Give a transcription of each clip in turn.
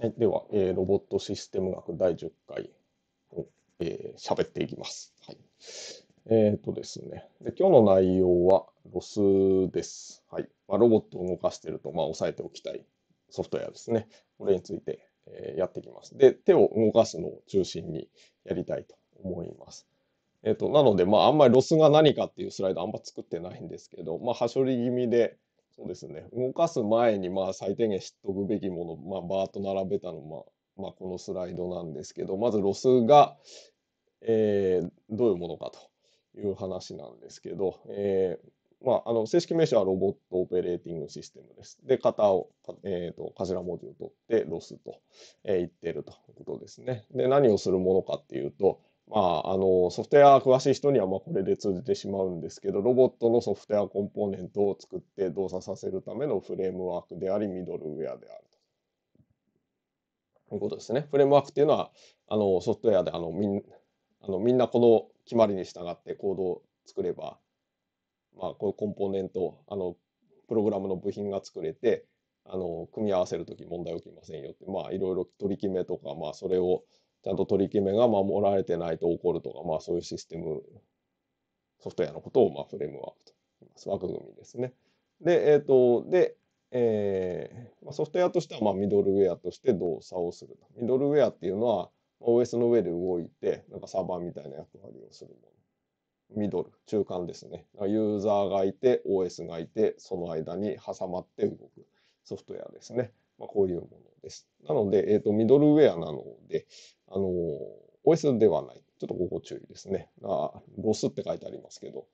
はい、では、えー、ロボットシステム学第10回を、えー、喋っていきます。はい、えっ、ー、とですねで、今日の内容はロスです。はいまあ、ロボットを動かしていると、まあ、押さえておきたいソフトウェアですね。これについて、えー、やっていきます。で、手を動かすのを中心にやりたいと思います。えっ、ー、となので、まあ、あんまりロスが何かっていうスライドあんま作ってないんですけど、まあ、はしょり気味で、そうですね。動かす前に、まあ、最低限知っておくべきもの、まあ、バーッと並べたの、まあ、まあ、このスライドなんですけど、まずロスが、えー、どういうものかという話なんですけど、えー、まあ、あの正式名称はロボットオペレーティングシステムです。で、型を、えーと、と頭文字を取ってロスと、えー、言ってるということですね。で、何をするものかっていうと、まあ、あの、ソフトウェア詳しい人にはまこれで通じてしまうんですけど、ロボットのソフトウェアコンポーネントを作って動作させるためのフレームワークであり、ミドルウェアであるということですね。フレームワークっていうのは、あの、ソフトウェアであのみんあのみんなこの決まりに従ってコードを作れば、まあ、こういうコンポーネント、あの、プログラムの部品が作れて、あの、組み合わせるとき問題起きませんよって、まあ、いろいろ取り決めとか、まあ、それを、ちゃんと取り決めが守られてないと起こるとか、まあそういうシステム、ソフトウェアのことを、まあ、フレームワークと言います。枠組みですね。で、えっ、ー、と、で、えー、ソフトウェアとしては、まあ、ミドルウェアとして動作をする。ミドルウェアっていうのは、OS の上で動いて、なんかサーバーみたいな役割をするもの。ミドル、中間ですね。ユーザーがいて、OS がいて、その間に挟まって動くソフトウェアですね。まあ、こういうものです。なので、えーと、ミドルウェアなので、あの OS ではない。ちょっとここ注意ですね。あロスって書いてありますけど、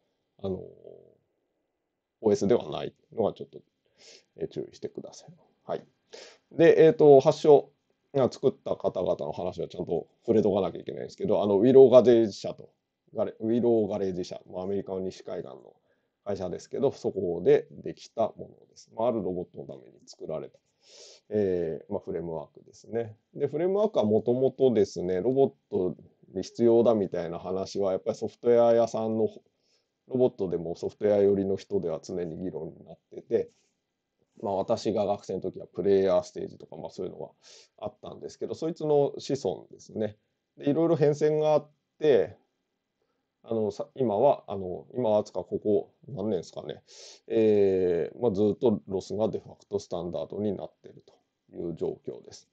あの OS ではないのはちょっと、え注意してください。はい。で、えっ、ー、と、発祥作った方々の話はちゃんと触れとかなきゃいけないんですけど、あの、ウィローガレージ社と、ウィローガレージ社、まアメリカの西海岸の会社ですけど、そこでできたものです。まあ、あるロボットのために作られた。えーまあ、フレームワークですね。で、フレームワークはもともとですね、ロボットに必要だみたいな話は、やっぱりソフトウェア屋さんの、ロボットでもソフトウェア寄りの人では常に議論になってて、まあ、私が学生の時はプレイヤーステージとか、まあ、そういうのがあったんですけど、そいつの子孫ですね。でいろいろ変遷があって、あのさ今は、あの今はつかここ何年ですかね、えーまあ、ずっとロスがデファクトスタンダードになっていると。いう状況です。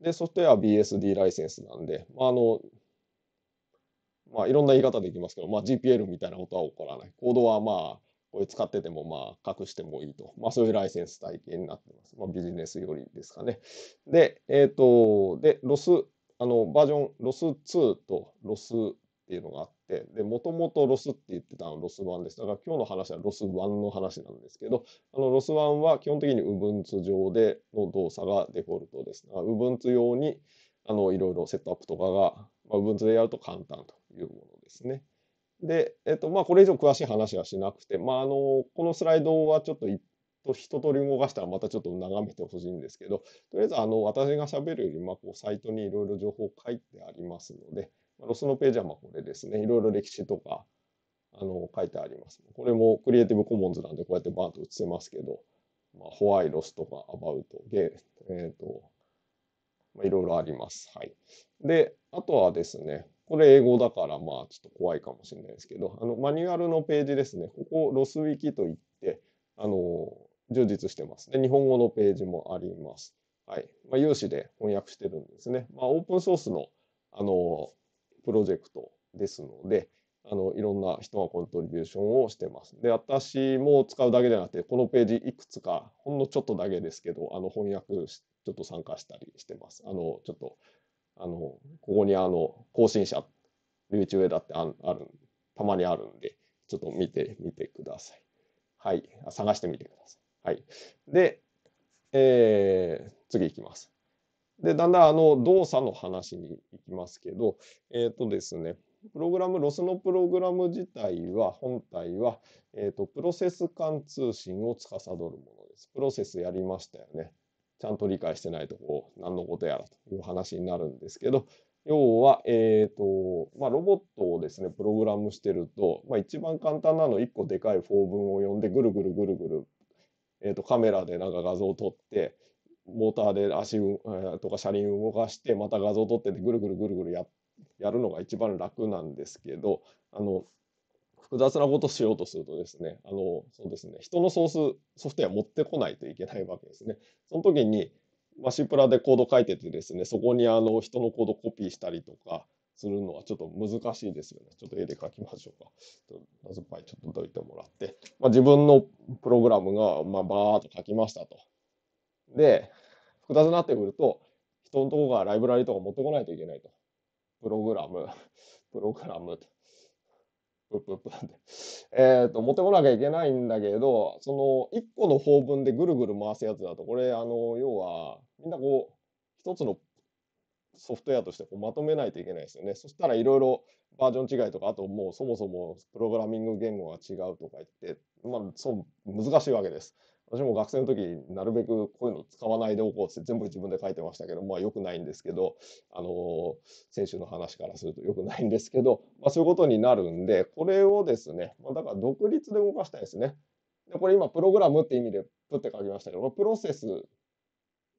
で、ソフトウェアは BSD ライセンスなんで、まあ、あの、まあ、いろんな言い方できますけど、まあ、GPL みたいなことは起こらない。コードはまあ、これ使っててもまあ隠してもいいと。まあそういうライセンス体系になってます。まあビジネスよりですかね。で、えっ、ー、と、で、ロス、あのバージョン、ロス2とロスっていうのがあって、で、もともとロスって言ってたのロス1です。だから今日の話はロス1の話なんですけど、あのロス1は基本的に Ubuntu 上での動作がデフォルトです。から Ubuntu 用にあのいろいろセットアップとかが、まあ、Ubuntu でやると簡単というものですね。で、えっと、まあ、これ以上詳しい話はしなくて、まあ、あの、このスライドはちょっと一通り動かしたらまたちょっと眺めてほしいんですけど、とりあえずあの私が喋るより、まあ、こうサイトにいろいろ情報書いてありますので、ロスのページはまこれですね。いろいろ歴史とか、あの、書いてあります。これもクリエイティブコモンズなんで、こうやってバーッと写せますけど、まあ、ホワイロスとか、アバウト、ゲー、えっ、ー、と、まあ、いろいろあります。はい。で、あとはですね、これ英語だから、まあ、ちょっと怖いかもしれないですけど、あの、マニュアルのページですね。ここ、ロスウィキといって、あの、充実してます。で、日本語のページもあります。はい。まあ、有志で翻訳してるんですね。まあ、オープンソースの、あの、プロジェクトですので、あのいろんな人がコントリビューションをしてます。で、私も使うだけじゃなくて、このページいくつか、ほんのちょっとだけですけど、あの翻訳ちょっと参加したりしてます。あのちょっとあのここにあの更新者、留置上だってああるたまにあるんで、ちょっと見てみてください。はい、探してみてください。はい、で、えー、次いきます。で、だんだんあの動作の話に行きますけど、えっ、ー、とですね、プログラム、ロスのプログラム自体は、本体は、えっ、ー、と、プロセス間通信を司るものです。プロセスやりましたよね。ちゃんと理解してないとこう、何のことやらという話になるんですけど、要は、えっ、ー、と、まあ、ロボットをですね、プログラムしてると、まあ、一番簡単なの、1個でかい法文を読んで、ぐるぐるぐるぐる、えっ、ー、と、カメラでなんか画像を撮って、モーターで足とか車輪動かしてまた画像撮っててぐるぐるぐるぐるややるのが一番楽なんですけどあの複雑なことしようとするとですねあのそうですね人のソースソフトウェア持ってこないといけないわけですね。その時にまあ、シプラでコード書いててですねそこにあの人のコードコピーしたりとかするのはちょっと難しいですよね。ちょっと絵で描きましょうか。ナズパイちょっとどいてもらって、まあ、自分のプログラムが、まあ、バーっと書きましたと。で、複雑になってくると、人のとこからライブラリとか持ってこないといけないと。プログラム、プログラムプップップって。えっ、ー、と、持ってこなきゃいけないんだけど、その、1個の法文でぐるぐる回すやつだと、これ、あの、要は、みんなこう、1つのソフトウェアとしてこうまとめないといけないですよね。そしたらいろいろバージョン違いとか、あともうそもそもプログラミング言語が違うとか言って、まあ、そう、難しいわけです。私も学生の時なるべくこういうの使わないでおこうって全部自分で書いてましたけど、まあよくないんですけど、あの先週の話からするとよくないんですけど、まあそういうことになるんで、これをですね、まあ、だから独立で動かしたいですね。で、これ今プログラムって意味でプって書きましたけど、プロセス、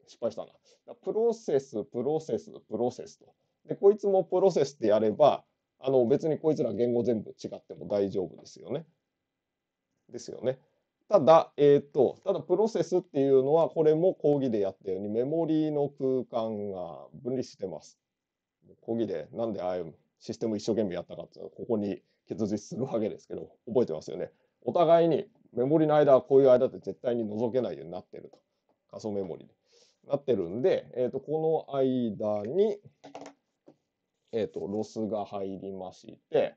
失敗したな。プロセス、プロセス、プロセスと。で、こいつもプロセスってやれば、あの別にこいつら言語全部違っても大丈夫ですよね。ですよね。ただ、えっ、ー、と、ただプロセスっていうのは、これも講義でやったように、メモリーの空間が分離してます。講義で、なんでああいうシステム一生懸命やったかっていうのは、ここに結実するわけですけど、覚えてますよね。お互いにメモリーの間はこういう間って絶対に覗けないようになってると。仮想メモリーになってるんで、えっ、ー、と、この間に、えっ、ー、と、ロスが入りまして、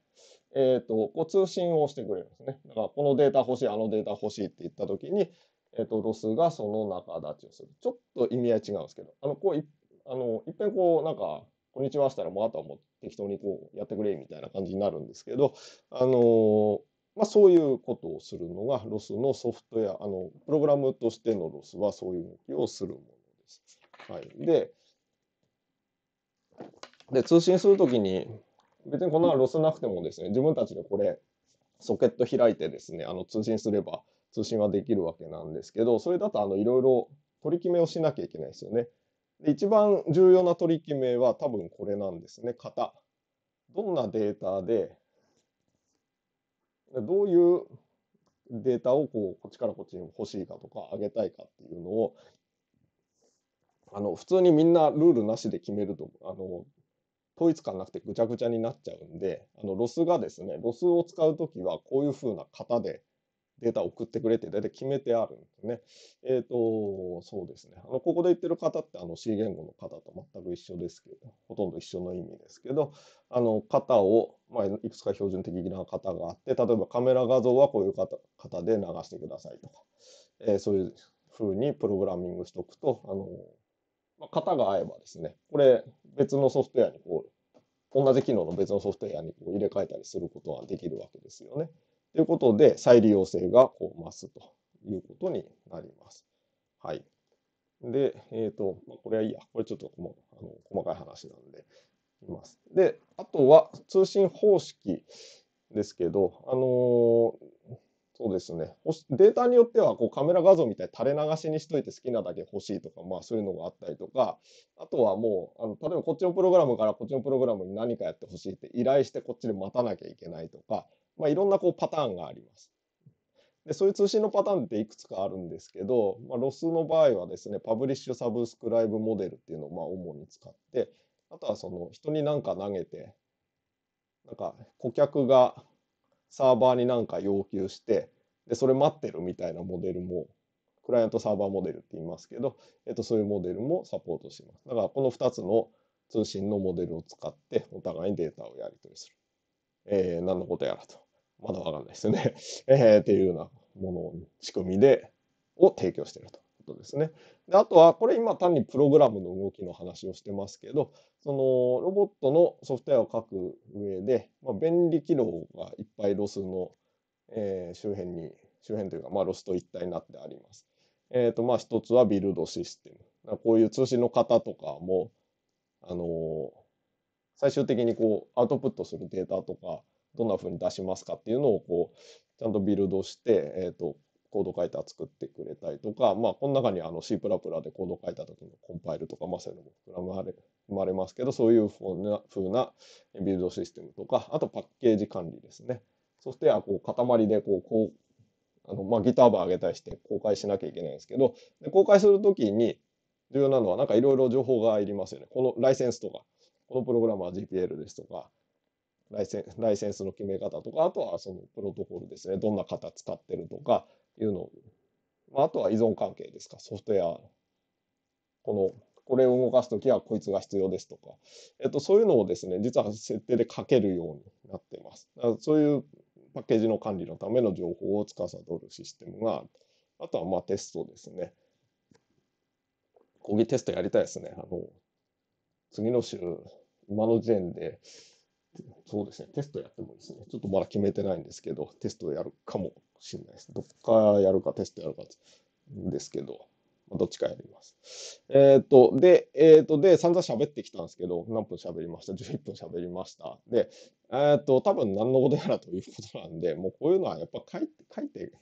えーと、こう通信をしてくれるんですね。だからこのデータ欲しい、あのデータ欲しいって言った時に、えーと、とロスがその中立ちをする。ちょっと意味合い違うんですけど、あのこういあのいっぺんこうなんか、こんにちはしたらもうあとはもう適当にこうやってくれみたいな感じになるんですけど、あのー、まあ、そういうことをするのがロスのソフトウェア、あのプログラムとしてのロスはそういう動きをするものです。はい、でで通信するときに別にこんなのロスなくてもですね、自分たちでこれ、ソケット開いてですね、あの通信すれば通信はできるわけなんですけど、それだとあのいろいろ取り決めをしなきゃいけないですよね。で一番重要な取り決めは多分これなんですね、型。どんなデータで、どういうデータをこうこっちからこっちに欲しいかとか、あげたいかっていうのを、あの普通にみんなルールなしで決めるとあの統一感なくてぐちゃぐちゃになっちゃうんで、あのロスがですね、ロスを使うときはこういう風な型でデータを送ってくれって大体決めてあるんですね。えっ、ー、と、そうですね。あのここで言ってる方ってあの C 言語の方と全く一緒ですけど、ほとんど一緒の意味ですけど、あの型を、まあ、いくつか標準的な型があって、例えばカメラ画像はこういう型で流してくださいとか、えー、そういう風にプログラミングしておくと、あの、ま型が合えばですね、これ別のソフトウェアにこう、同じ機能の別のソフトウェアにこう入れ替えたりすることはできるわけですよね。ということで、再利用性がこう増すということになります。はい。で、えっ、ー、と、これはいいや。これちょっともうあの細かい話なんで、います。で、あとは通信方式ですけど、あのーそうですね。データによってはこうカメラ画像みたいに垂れ流しにしといて好きなだけ欲しいとか、まあそういうのがあったりとか、あとはもう、あの例えばこっちのプログラムからこっちのプログラムに何かやってほしいって依頼してこっちで待たなきゃいけないとか、まあいろんなこうパターンがあります。で、そういう通信のパターンっていくつかあるんですけど、まあ、ロスの場合はですね、パブリッシュサブスクライブモデルっていうのをまあ主に使って、あとはその人に何か投げて、なんか顧客がサーバーに何か要求してでそれ待ってるみたいなモデルもクライアントサーバーモデルって言いますけど、えっと、そういうモデルもサポートしています。だからこの2つの通信のモデルを使ってお互いにデータをやり取りする。えー、何のことやらと。まだわかんないですよね。えー、っていうようなもの、仕組みで、を提供していると。ことですね。であとは、これ今単にプログラムの動きの話をしてますけど、そのロボットのソフトウェアを書く上で、まあ、便利機能がいっぱいロスの、えー、周辺に、周辺というか、まあ、ロスと一体になってあります。えっ、ー、と、まあ一つはビルドシステム。こういう通信の方とかも、あのー、最終的にこうアウトプットするデータとか、どんな風に出しますかっていうのをこう、ちゃんとビルドして、えっ、と、コード書いター作ってくれたりとか、まあ、この中にあの C++ でコード書いた時のコンパイルとか、まあ、そういうのも含まれ生まれますけど、そういうふうな風なビルドシステムとか、あとパッケージ管理ですね。そしてはこう塊でこうこうあの、まあ、ギターバー上げたりして公開しなきゃいけないんですけど、で公開するときに重要なのは、なんかいろいろ情報がいりますよね。このライセンスとか、このプログラムは GPL ですとか、ライセンスの決め方とか、あとはそのプロトコルですね、どんな型使ってるとか、いうの、まあ、あとは依存関係ですか、ソフトウェア。この、これを動かすときはこいつが必要ですとか、えっと、そういうのをですね、実は設定で書けるようになっています。だからそういうパッケージの管理のための情報を司るシステムが、あとはまあテストですね。講義テストやりたいですね。あの、次の週、今の時点で、そうですね、テストやってもいいですね。ちょっとまだ決めてないんですけど、テストやるかもしれないです。どっかやるかテストやるかですけど、どっちかやります。えっ、ー、と、で、えっ、ー、と、で、散々喋ってきたんですけど、何分喋りました ?11 分喋りました。で、えっ、ー、と、多分何のことやらということなんで、もうこういうのはやっぱ書いて、書いて、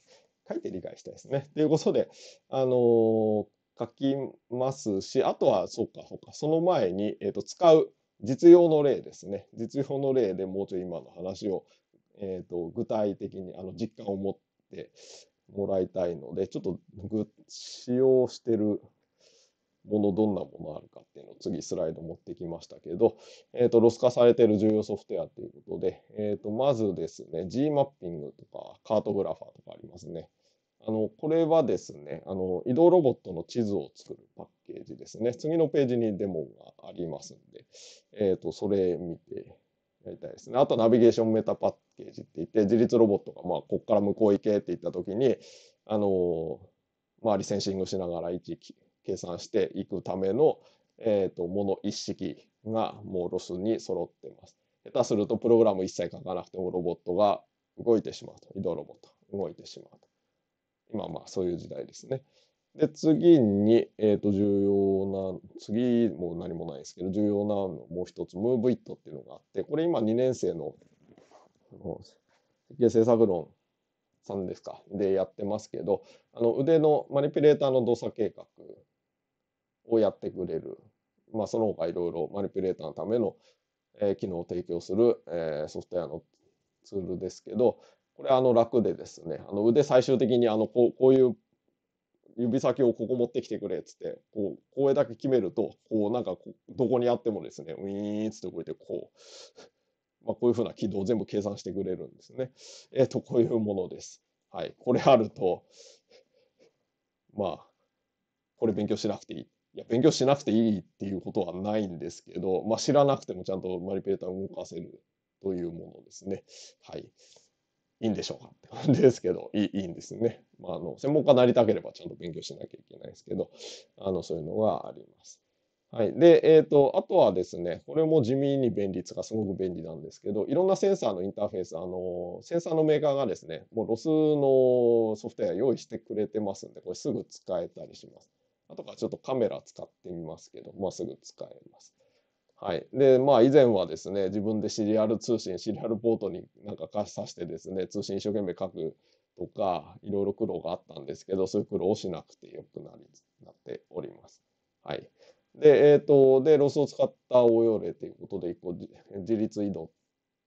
書いて理解したいですね。ということで、あの書きますし、あとは、そうか、そか、その前に、えっ、と、使う実用の例ですね。実用の例でもうちょい今の話を、えっ、と、具体的に、あの、実感を持って、ってもらいたいので、ちょっと使用してるもの、どんなものあるかっていうのを次スライド持ってきましたけど、えっ、ー、と、ロス化されている重要ソフトウェアということで、えっ、ー、と、まずですね、G マッピングとか、カートグラファーとかありますね。あの、これはですね、あの、移動ロボットの地図を作るパッケージですね。次のページにデモがありますんで、えっ、ー、と、それ見てやりたいですね。あと、ナビゲーションメタパッケージって言って自立ロボットがまあこっから向こう行けって言った時にあのまあリセンシングしながら位置計算していくためのえともの一式がもうロスに揃ってます。下手するとプログラム一切書かなくてもロボットが動いてしまうと移動ロボット動いてしまうと今まあそういう時代ですね。で、次に、えっ、ー、と、重要な、次も何もないですけど、重要なもう一つ、ムーブイットっていうのがあって、これ今2年生の設計制作論さんですかでやってますけどあの腕のマニピュレーターの動作計画をやってくれる、まあ、その他いろいろマニピュレーターのための、えー、機能を提供する、えー、ソフトウェアのツールですけどこれあの楽でですねあの腕最終的にあのこうこういう指先をここ持ってきてくれっつってこう声だけ決めるとこうなんかどこにあってもですねウィーンっつって動いてこうまあ、こういうふうな軌道を全部計算してくれるんですね。えっ、ー、と、こういうものです。はい。これあると、まあ、これ勉強しなくていい。いや、勉強しなくていいっていうことはないんですけど、まあ、知らなくてもちゃんとマリペーターを動かせるというものですね。はい。いいんでしょうかって感じですけど、いいいいんですね。まあ、あの、専門家になりたければちゃんと勉強しなきゃいけないですけど、あの、そういうのがあります。はい。で、えっと、あとはですね、これも地味に便利つかすごく便利なんですけど、いろんなセンサーのインターフェース、あの、センサーのメーカーがですね、もうロスのソフトウェア用意してくれてますんで、これすぐ使えたりします。あとかちょっとカメラ使ってみますけど、まあ、すぐ使えます。はい。で、まあ、以前はですね、自分でシリアル通信、シリアルポートになんか貸しさしてですね、通信一生懸命書くとか、いろいろ苦労があったんですけど、そういう苦労をしなくてよくなり、なっております。はい。で、えっ、ー、と、で、ロスを使った応用例ということで、一個、自立移動、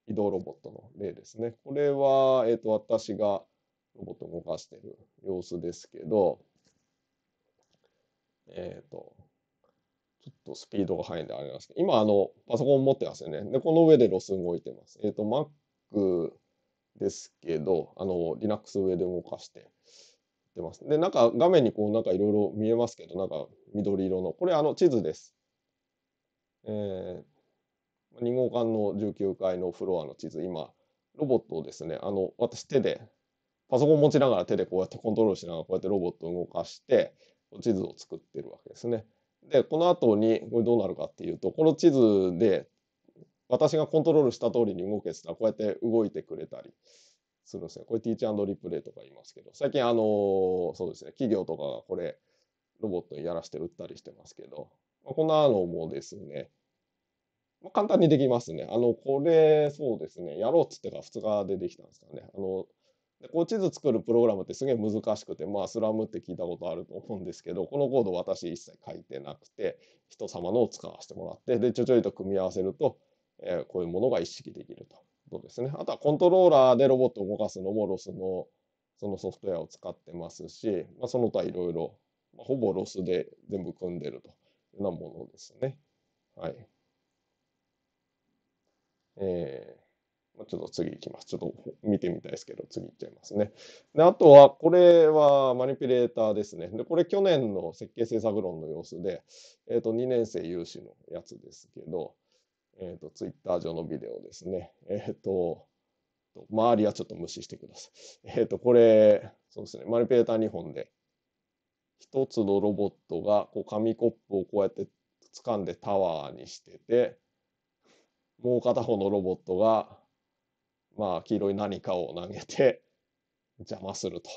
移動ロボットの例ですね。これは、えっ、ー、と、私がロボットを動かしている様子ですけど、えっ、ー、と、ちょっとスピードが速いんであれなんですけど、今、あの、パソコン持ってますよね。で、この上でロス動いてます。えっ、と、Mac ですけど、あの、Linux 上で動かして、ってます。で、なんか画面にこうなんかいろいろ見えますけど、なんか緑色の、これあの地図です。えー、2号館の19階のフロアの地図、今、ロボットをですね、あの、私手で、パソコン持ちながら手でこうやってコントロールしながらこうやってロボットを動かして、地図を作ってるわけですね。で、この後に、これどうなるかっていうと、この地図で、私がコントロールした通りに動けてたら、こうやって動いてくれたり、するんですよ。これティーチリプレイとか言いますけど、最近あの、そうですね、企業とかがこれ、ロボットにやらせて売ったりしてますけど、まあ、こんなのもですね、まあ、簡単にできますね。あの、これ、そうですね、やろうっつってか2日でできたんですかね。あの、こう地図作るプログラムってすげえ難しくて、まあ、スラムって聞いたことあると思うんですけど、このコード私一切書いてなくて、人様のを使わせてもらって、で、ちょちょいと組み合わせると、えー、こういうものが意識できると。ことですね。あとはコントローラーでロボットを動かすのもロスのそのソフトウェアを使ってますし、まあ、その他いろいろ、まあ、ほぼロスで全部組んでるというようなものですね。はい。えー、まあ、ちょっと次いきます。ちょっと見てみたいですけど、次いっちゃいますね。で、あとは、これはマニピュレーターですね。で、これ去年の設計制作論の様子で、えっ、ー、と、2年生有志のやつですけど、えっ、ー、と、ツイッター上のビデオですね。えっ、ー、と、周りはちょっと無視してください。えっ、ー、と、これ、そうですね、マルペーター2本で、一つのロボットが、こう、紙コップをこうやって掴んでタワーにしてて、もう片方のロボットが、まあ、黄色い何かを投げて、邪魔すると。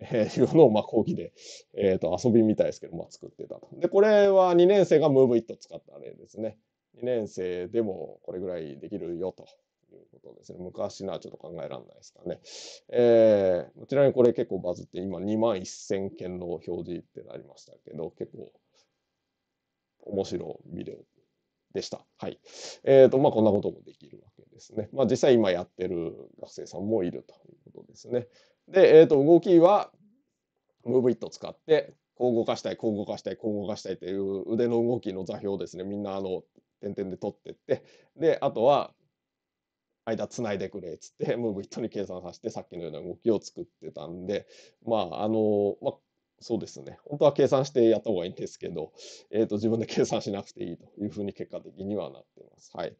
えー、いうのを、まあ、講義で、えっ、ー、と、遊びみたいですけど、まあ、作ってたと。で、これは2年生がムーブイット使った例ですね。2年生でもこれぐらいできるよということですね。昔のはちょっと考えられないですかね。えー、ちなみにこれ結構バズって、今2万1000件の表示ってなりましたけど、結構面白いビデオでした。はい。えっ、ー、と、まあ、こんなこともできるわけですね。まあ、実際今やってる学生さんもいるということですね。で、えっ、ー、と、動きは、ムーブイット使って、こう動かしたい、こう動かしたい、こう動かしたいという腕の動きの座標をですね、みんなあの、点々で取ってって、で、あとは、間つないでくれっつって、ムーブイットに計算させて、さっきのような動きを作ってたんで、まあ、あの、まあ、そうですね。本当は計算してやった方がいいんですけど、えっ、ー、と、自分で計算しなくていいというふうに結果的にはなっています。はい。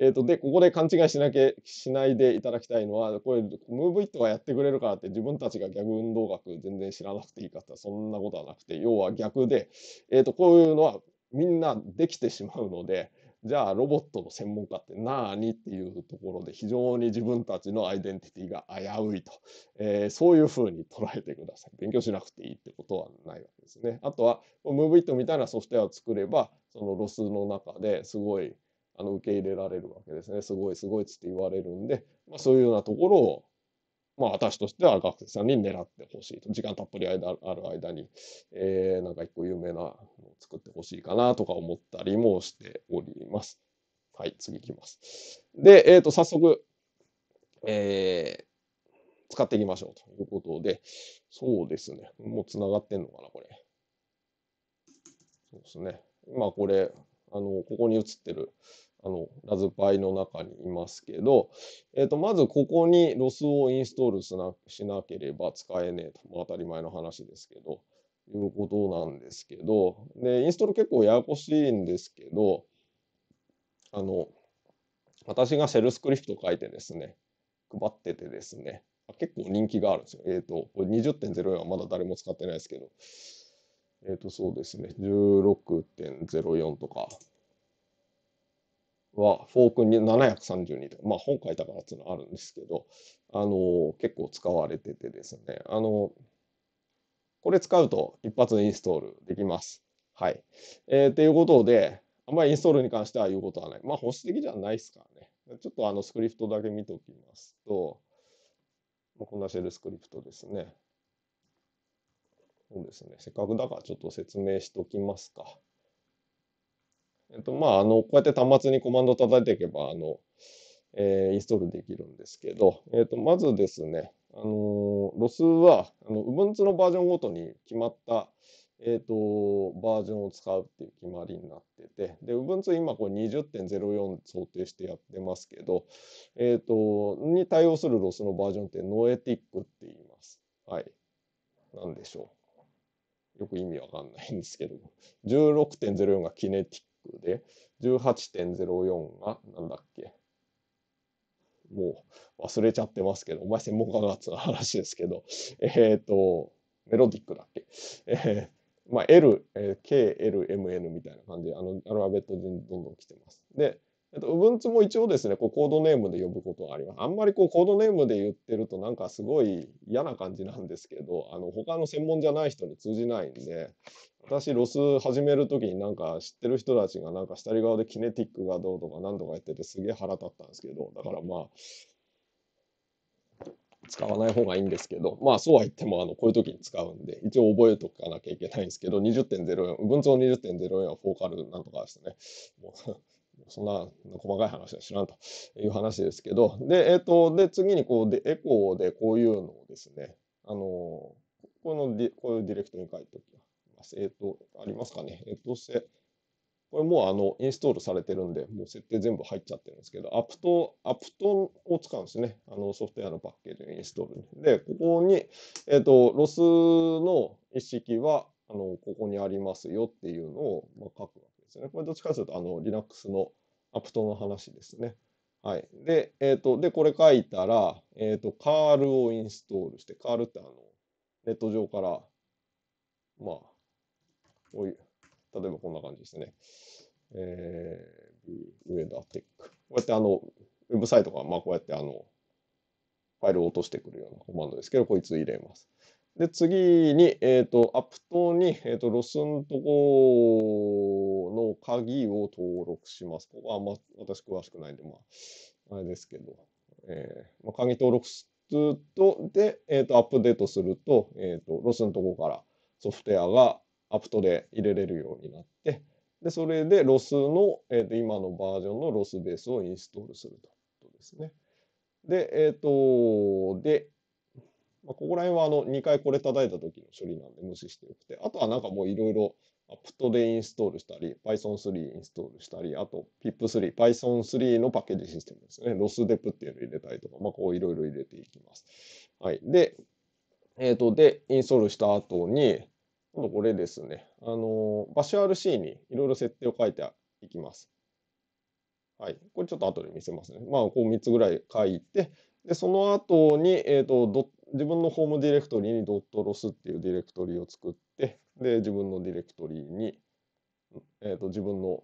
えっ、ー、と、で、ここで勘違いしなきゃ、しないでいただきたいのは、これ、ムーブイットがやってくれるからって自分たちが逆運動学全然知らなくていいかってそんなことはなくて、要は逆で、えっ、ー、と、こういうのはみんなできてしまうので、じゃあロボットの専門家って何っていうところで非常に自分たちのアイデンティティが危ういと、えー、そういうふうに捉えてください。勉強しなくていいってことはないわけですね。あとは、ムーブイットみたいなソフトウェアを作れば、そのロスの中ですごいあの受け入れられるわけですね。すごいすごいっつって言われるんで、まあ、そういうようなところをまあ、私としては学生さんに狙ってほしいと、時間たっぷりある間に、えー、なんか一個有名なのを作ってほしいかなとか思ったりもしております。はい、次いきます。で、えっ、ー、と、早速、えー、使っていきましょうということで、そうですね。もう繋がってんのかな、これ。そうですね。今これ、あの、ここに映ってる、あの、ラズパイの中にいますけど、えっ、ー、と、まずここにロスをインストールしなしなければ使えねえと、当たり前の話ですけど、いうことなんですけど、で、インストール結構ややこしいんですけど、あの、私がシェルスクリプト書いてですね、配っててですね、結構人気があるんですよ。えっ、ー、と、これ20.04はまだ誰も使ってないですけど、えっ、ー、と、そうですね、16.04とか、はフォークに732で、まあ、本書いたからっていうのはあるんですけど、あの結構使われててですね、あのこれ使うと一発インストールできます。はい。えー、ということで、あんまりインストールに関しては言うことはない。まあ、保守的じゃないですからね。ちょっとあのスクリプトだけ見ておきますと、こんなシェルスクリプトですね。そうですね。せっかくだからちょっと説明しときますか。えっと、まあ、あの、こうやって端末にコマンド叩いていけば、あの、えー、インストールできるんですけど、えっと、まずですね、あの、ロスは、あの、Ubuntu のバージョンごとに決まった、えっ、と、バージョンを使うっていう決まりになってて、で、Ubuntu 今こう20.04想定してやってますけど、えっ、と、に対応するロスのバージョンってノエティックって言います。はい。なんでしょう。よく意味わかんないんですけど、16.04がキネティックで、18.04が、なんだっけ。もう忘れちゃってますけど、お前専門家がつの話ですけど、えっ、ー、と、メロディックだっけ。えー、まあ、L、えー、K、L、M、N みたいな感じで、あの、アルファベットでどんどん来てます。で、えっと、Ubuntu も一応ですね、こうコードネームで呼ぶことがあります。あんまりこうコードネームで言ってるとなんかすごい嫌な感じなんですけど、あの他の専門じゃない人に通じないんで、私ロス始めるときになんか知ってる人たちがなんか下り側でキネティックがどうとか何とかやっててすげえ腹立ったんですけど、だからまあ、使わない方がいいんですけど、まあそうは言ってもあのこういう時に使うんで、一応覚えとかなきゃいけないんですけど、20.04、Ubuntu の20.04はフォーカルなんとかですね。もうそんな細かい話は知らんという話ですけど、で、えっ、ー、と、で、次にこうで、エコーでこういうのをですね、あの、このディ、こういうディレクトに書いておきます。えっ、ー、と、ありますかね。えっ、ー、と、せ、これもうあの、インストールされてるんで、もう設定全部入っちゃってるんですけど、アプト、アプトを使うんですね。あの、ソフトウェアのパッケージのインストールに。で、ここに、えっ、と、ロスの一式は、あの、ここにありますよっていうのを、まあ、書くですね。これどっちかというと、あの、Linux のアプトの話ですね。はい。で、えっ、ー、と、で、これ書いたら、えっ、ー、と、カールをインストールして、カールってあの、ネット上から、まあ、こういう、例えばこんな感じですね。えー、ウェダーテック。こうやってあの、ウェブサイトが、まあ、こうやってあの、ファイルを落としてくるようなコマンドですけど、こいつ入れます。で、次に、えっ、ー、と、アップトに、えっ、ー、と、ロスのとこの鍵を登録します。ここはあま私詳しくないんで、まあ、あれですけど、えー、まあ、鍵登録すると、で、えっ、ー、と、アップデートすると、えっ、と、ロスのとこからソフトウェアがアップトで入れれるようになって、で、それでロスの、えっ、と、今のバージョンのロスベースをインストールするということですね。で、えっ、と、で、まあ、ここら辺はあの2回これ叩いた時の処理なんで無視してよくて、あとはなんかもういろいろ apt でインストールしたり、Python3 インストールしたり、あと pip3、Python3 のパッケージシステムですね。ロスデプっていうの入れたりとか、まあ、こういろいろ入れていきます。はい。で、えっ、ー、と、で、インストールした後に、今度これですね、あのー、バッシュ RC にいろいろ設定を書いていきます。はい。これちょっと後で見せますね。まあ、こう3つぐらい書いて、で、その後に、えっ、ー、と、自分のホームディレクトリにドットロスっていうディレクトリを作って、で、自分のディレクトリに、えっ、ー、と、自分の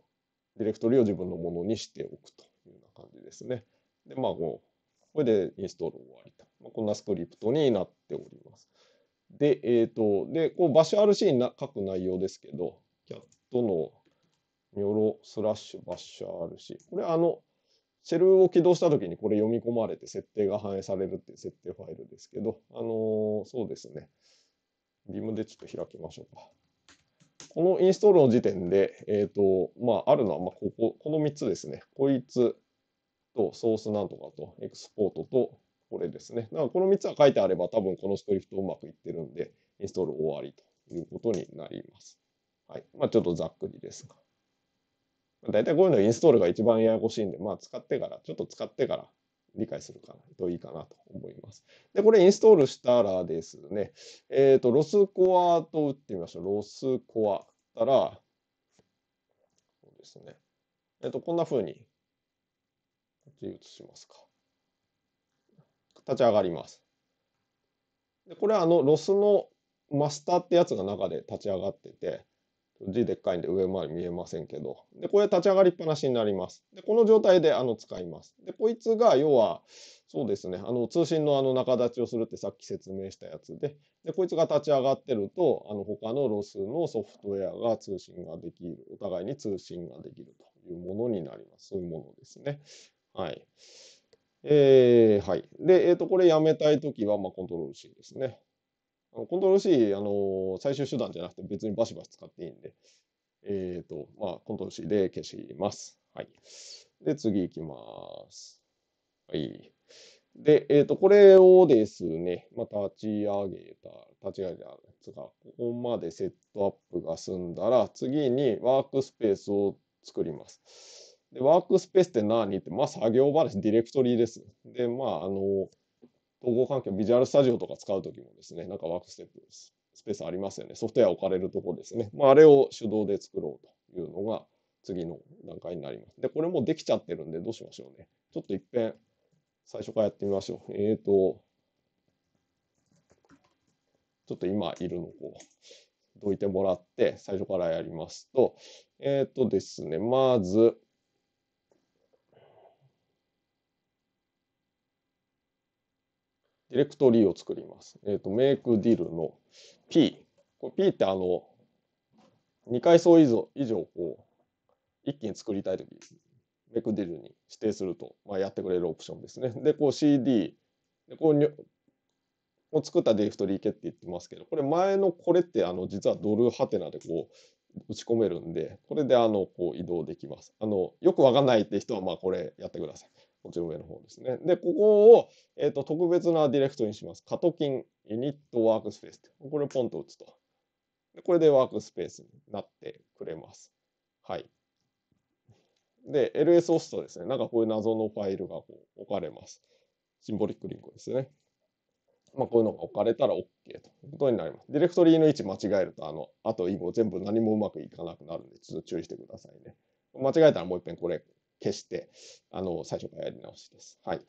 ディレクトリを自分のものにしておくというような感じですね。で、まあ、こう、これでインストール終わりと。まあ、こんなスクリプトになっております。で、えっ、ー、と、で、こう、バッシュ RC に書く内容ですけど、キャットのニョロスラッシュバッシュ RC。これ、あの、シェルを起動した時にこれ読み込まれて設定が反映されるっていう設定ファイルですけど、あのそうですね。ビームでちょっと開きましょうか。このインストールの時点で、えっ、ー、と、まあ、あるのは、まあ、ここ、この3つですね。こいつとソースなんとかと、エクスポートと、これですね。だからこの3つは書いてあれば、多分このスクリプトうまくいってるんで、インストール終わりということになります。はい。まあ、ちょっとざっくりですが。大体こういうのインストールが一番ややこしいんで、まあ使ってから、ちょっと使ってから理解するかといいかなと思います。で、これインストールしたらですね、えっ、ー、と、ロスコアと打ってみましょう。ロスコアったら、そうですね。えっ、ー、と、こんな風に、立ち移しますか。立ち上がります。で、これはあの、ロスのマスターってやつが中で立ち上がってて、字でっかいんで上まで見えませんけど。で、これ立ち上がりっぱなしになります。で、この状態であの使います。で、こいつが要は、そうですね、あの通信のあの中立ちをするってさっき説明したやつで、で、こいつが立ち上がってると、あの他のロスのソフトウェアが通信ができる、お互いに通信ができるというものになります。そういうものですね。はい。えー、はい。で、えっ、ー、と、これやめたいときは、まあ、コントロール C ですね。あのコントロール C、あの最終手段じゃなくて別にバシバシ使っていいんで、えっ、ー、と、まあ、コントロール C で消します。はい。で、次行きます。はい。で、えっ、ー、と、これをですね、まあ、立ち上げた、立ち上げた、やつが、ここまでセットアップが済んだら、次にワークスペースを作ります。で、ワークスペースって何って、まあ、作業話、ディレクトリです。で、まあ、あの、統合環境、ビジュアルスタジオとか使うときもですね、なんかワークステップスペースありますよね。ソフトウェア置かれるとこですね。まあ、あれを手動で作ろうというのが次の段階になります。で、これもできちゃってるんでどうしましょうね。ちょっといっぺん最初からやってみましょう。えっ、ー、と、ちょっと今いるのをどいてもらって、最初からやりますと、えっ、ー、とですね、まず、ディレクトリーを作ります。えっ、ー、と、メイクディルの P。これ P ってあの、2階層以上、以上こう、一気に作りたいとき、メイクディルに指定すると、まあ、やってくれるオプションですね。で、こう CD、でこうにょ、作ったディレクトリーけって言ってますけど、これ前のこれってあの、実はドルハテナでこう、打ち込めるんで、これであの、こう移動できます。あの、よくわかんないって人は、まあこれやってください。こっち上の方ですね。で、ここを、えーと、特別なディレクトにします。カトキンユニットワークスペース。これをポンと打つと。これでワークスペースになってくれます。はい。で、ls 押すとですね、なんかこういう謎のファイルがこう置かれます。シンボリックリンクですね。まあ、こういうのが置かれたら OK ということになります。ディレクトリの位置間違えると、あの、あと以後全部何もうまくいかなくなるんで、ちょっと注意してくださいね。間違えたらもう一遍これ消して、あの、最初からやり直しです。はい。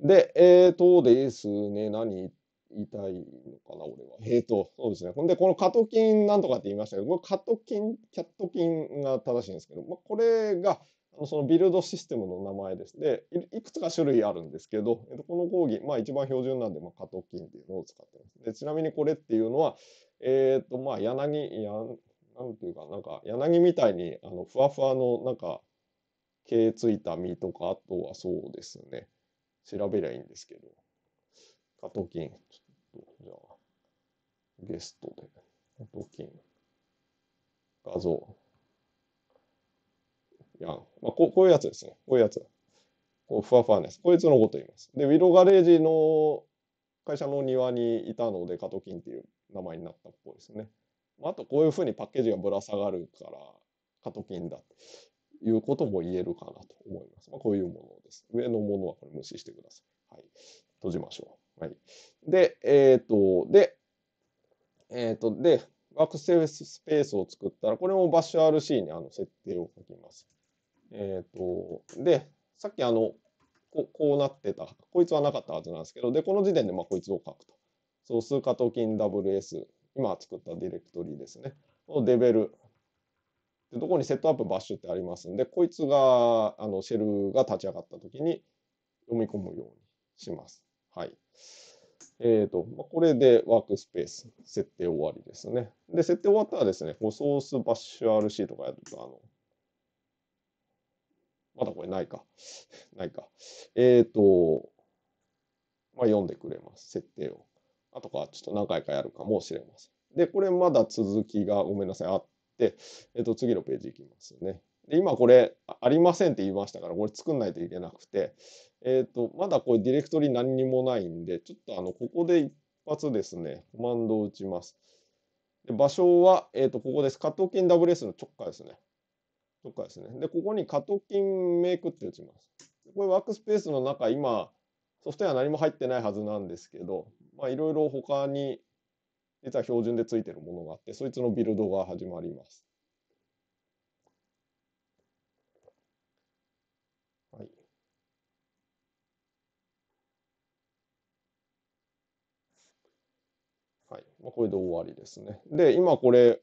で、えっ、ー、とですね、何言いたいのかな、俺は。えっ、ー、と、そうですね。ほんで、このカトキンなんとかって言いましたけど、カトキン、キャットキンが正しいんですけど、まあ、これが、そのビルドシステムの名前です。で、いくつか種類あるんですけど、えっと、この講義、まあ一番標準なんで、まあ、カトキンっていうのを使ってます。で、ちなみにこれっていうのは、えっ、ー、と、まあ柳、やなんていうか、なんか柳みたいに、あの、ふわふわの、なんか、毛ついた身とか、あとはそうですね、調べりゃいいんですけど、カトキン、ちょっと、じゃあ、ゲストで、カトキン、画像、やん。まあ、こうこういうやつですね。こういうやつ。こうふわふわです。こいつのこと言います。で、ウィロガレージの会社の庭にいたので、カトキンっていう名前になったっぽいですね。まあ、あと、こういうふうにパッケージがぶら下がるから、カトキンだ。いうことも言えるかなと思います。まあ、こういうものです。上のものはこれ無視してください。はい、閉じましょう。はい、で、えっ、ー、と、で、えっ、ー、と、で、ワークスペースを作ったら、これもバッシュ RC にあの設定を書きます。えっ、ー、と、で、さっきあの、ここうなってた、こいつはなかったはずなんですけど、で、この時点でまあこいつを書くと。そう、数カトキン WS、今作ったディレクトリですね。をデベルで、どこにセットアップバッシュってありますんで、こいつが、あの、シェルが立ち上がった時に読み込むようにします。はい。えっ、ー、と、まあ、これでワークスペース、設定終わりですね。で、設定終わったらですね、こうソースバッシュ RC とかやると、あの、まだこれないか。ないか。えっ、ー、と、まあ、読んでくれます。設定を。あとか、ちょっと何回かやるかもしれません。で、これまだ続きが、ごめんなさい、あっ、えっと、次のページ行きますね。で今これありませんって言いましたからこれ作んないといけなくて、えっと、まだこれディレクトリ何にもないんでちょっとあのここで一発ですねコマンドを打ちます。で場所は、えっと、ここです。カットキン WS の直下ですね。直下ですね。でここにカトキンメイクって打ちます。これワークスペースの中今ソフトウェア何も入ってないはずなんですけど、まあ、いろいろ他に実は標準でついてるものがあって、そいつのビルドが始まります。はい。はい。まあ、これで終わりですね。で、今これ、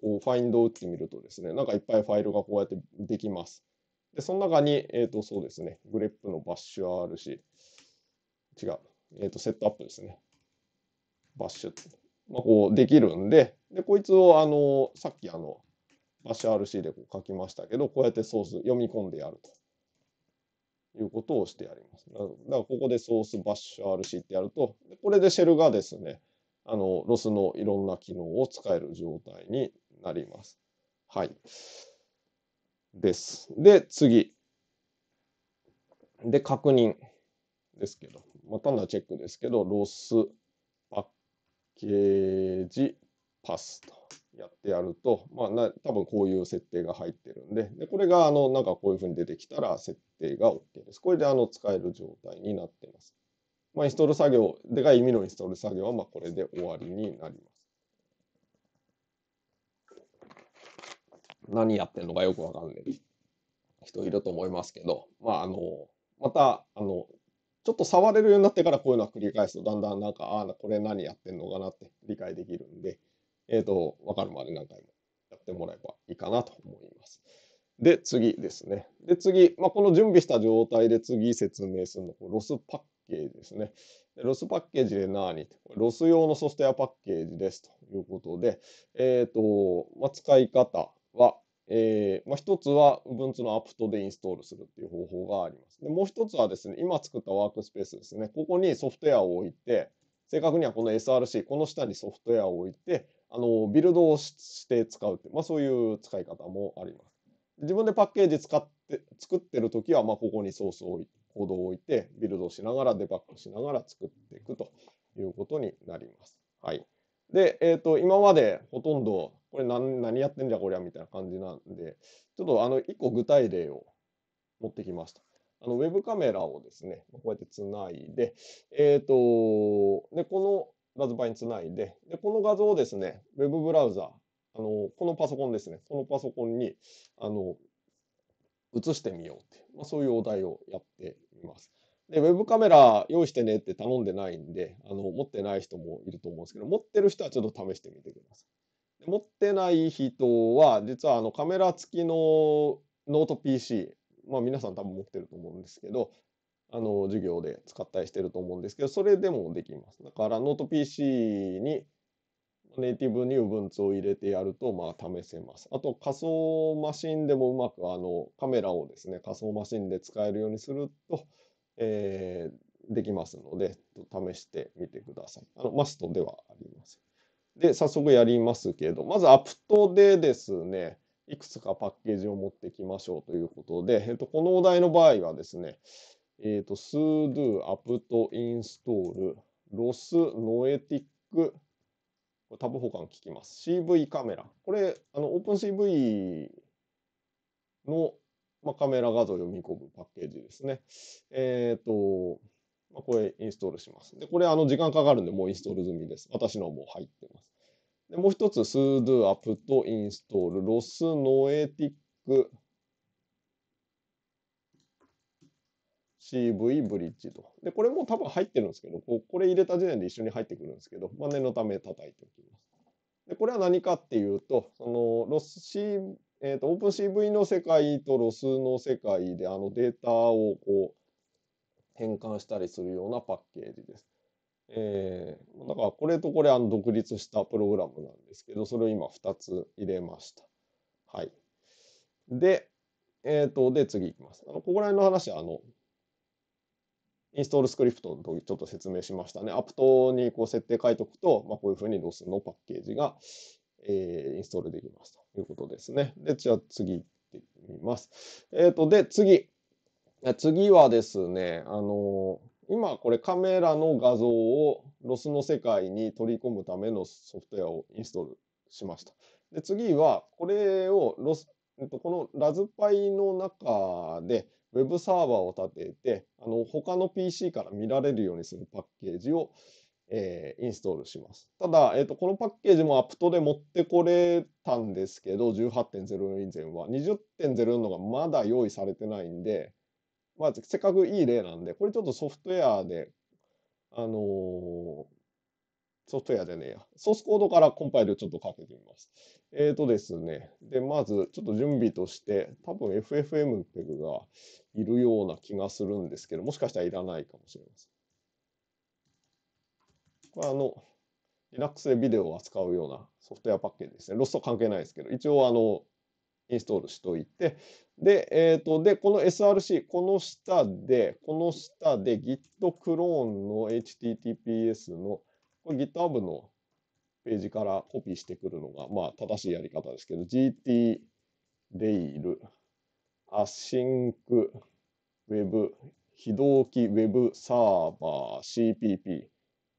こファインドを打ってみるとですね、なんかいっぱいファイルがこうやってできます。で、その中に、えっ、ー、と、そうですね、グレップのバッシュ RC、違う、えっ、ー、と、セットアップですね。バッシュまあ、こうできるんで、で、こいつをあの、さっきあの、バッシュ RC でこう書きましたけど、こうやってソース読み込んでやるということをしてやります。だからここでソースバッシュ RC ってやると、これでシェルがですね、あの、ロスのいろんな機能を使える状態になります。はい。です。で、次。で、確認ですけど、まあ、単なるチェックですけど、ロス。ケージパスとやってやると、まあな、多分こういう設定が入ってるんで、でこれがあのなんかこういうふうに出てきたら設定が OK です。これであの使える状態になってます。まあ、インストール作業、でかい意味のインストール作業はまあこれで終わりになります。何やってるのかよくわかんない人いると思いますけど、まああの、またあのちょっと触れるようになってからこういうのは繰り返すと、だんだんなんか、ああ、これ何やってんのかなって理解できるんで、えっ、ー、と、わかるまで何回もやってもらえばいいかなと思います。で、次ですね。で、次、まあ、この準備した状態で次説明するの、ロスパッケージですね。ロスパッケージで何ロス用のソフトウェアパッケージですということで、えっ、ー、と、まあ、使い方は、えー、まあ、一つは Ubuntu のアプトでインストールするっていう方法があります。で、もう一つはですね、今作ったワークスペースですね、ここにソフトウェアを置いて、正確にはこの SRC、この下にソフトウェアを置いて、あのビルドをして使うってまあ、そういう使い方もあります。自分でパッケージ使って作ってる時は、まあ、ここにソースを置いて、コードを置いて、ビルドしながら、デバッグしながら作っていくということになります。はい。で、えっ、ー、と、今までほとんど、これ何何やってんじゃこりゃみたいな感じなんで、ちょっとあの、1個具体例を持ってきました。あの、ウェブカメラをですね、こうやってつないで、えー、と、で、このラズパイにつないで、で、この画像をですね、ウェブブラウザ、あの、このパソコンですね、このパソコンに、あの、映してみようってまあ、そういうお題をやっています。で、ウェブカメラ用意してねって頼んでないんで、あの、持ってない人もいると思うんですけど、持ってる人はちょっと試してみてください。で持ってない人は、実はあのカメラ付きのノート PC、まあ皆さん多分持ってると思うんですけど、あの、授業で使ったりしてると思うんですけど、それでもできます。だからノート PC にネイティブに Ubuntu を入れてやると、まあ、試せます。あと、仮想マシンでもうまく、あの、カメラをですね、仮想マシンで使えるようにすると、えー、できますので、試してみてください。あのマストではありません。で、早速やりますけど、まずアプトでですね、いくつかパッケージを持ってきましょうということで、えっと、このお題の場合はですね、えっ、ー、と、スードゥアプトインストール、ロスノエティック、タブ保管聞きます。CV カメラ。これ、あの、OpenCV のまあ、カメラ画像を読み込むパッケージですね。えっ、ー、と、まあ、これインストールします。で、これあの時間かかるんで、もうインストール済みです。私のもう入ってます。で、もう一つ、sudo apt インストール losnoetic CV ブリッジと。で、これも多分入ってるんですけど、ここれ入れた時点で一緒に入ってくるんですけど、まあ、念のため叩いておきます。で、これは何かっていうと、その LOSCV えっ、ー、と、OpenCV の世界とロスの世界で、あの、データをこう、変換したりするようなパッケージです。えー、だからこれとこれあの独立したプログラムなんですけど、それを今2つ入れました。はい。で、えっ、ー、と、で、次いきます。あの、ここら辺の話は、あの、インストールスクリプトの時ちょっと説明しましたね。アプトにこう設定書いておくと、まあ、こういうふうに ROS のパッケージが、えー、インストールできますと。ということですね。で、じゃあ次行ってみます。えっ、ー、と、で、次。次はですね、あのー、今これカメラの画像をロスの世界に取り込むためのソフトウェアをインストールしました。で、次はこれをロス、えっと、このラズパイの中で Web サーバーを立てて、あの他の PC から見られるようにするパッケージをえー、インストールします。ただ、えーと、このパッケージもアプトで持ってこれたんですけど、1 8 0以前は。2 0 0のがまだ用意されてないんで、まあ、せっかくいい例なんで、これちょっとソフトウェアで、あのー、ソフトウェアでねや、ソースコードからコンパイルちょっとかけてみます。えっ、ー、とですね、で、まずちょっと準備として、多分 FFmpeg がいるような気がするんですけど、もしかしたらいらないかもしれません。これあの、Linux でビデオを扱うようなソフトウェアパッケージですね。ロスト関係ないですけど、一応あの、インストールしておいて、で、えっ、ー、と、で、この SRC、この下で、この下で Git クローンの HTTPS の、これ GitHub のページからコピーしてくるのが、まあ、正しいやり方ですけど、GT レイル、アシンク、ウェブ、非同期ウェブサーバー、CPP、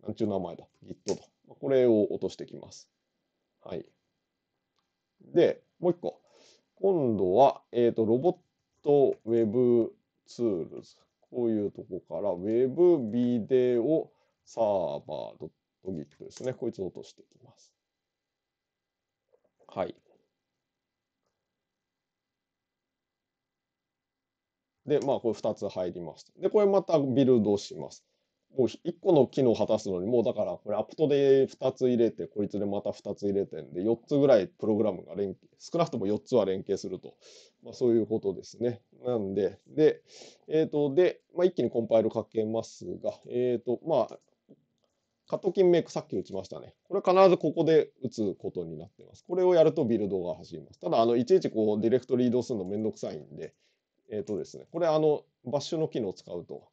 なんちゅう名前だ、Git と。これを落としてきます。はい。で、もう一個。今度は、えっ、ー、と、ロボットウェブツールズ。こういうとこから、ウェブビデオサーバー .git ですね。こいつを落としていきます。はい。で、まあ、これ2つ入ります。で、これまたビルドします。もう1個の機能を果たすのに、もうだから、これアプトで2つ入れて、こいつでまた2つ入れてんで、4つぐらいプログラムが連携、少なくとも4つは連携すると。まあ、そういうことですね。なんで、で、えっ、ー、と、で、まあ、一気にコンパイルかけますが、えっ、ー、と、まあ、カットキンメイクさっき打ちましたね。これ必ずここで打つことになってます。これをやるとビルドが走ります。ただ、あの、いちいちこう、ディレクトリー動するのめんどくさいんで、えっ、ー、とですね、これあの、バッシュの機能を使うと、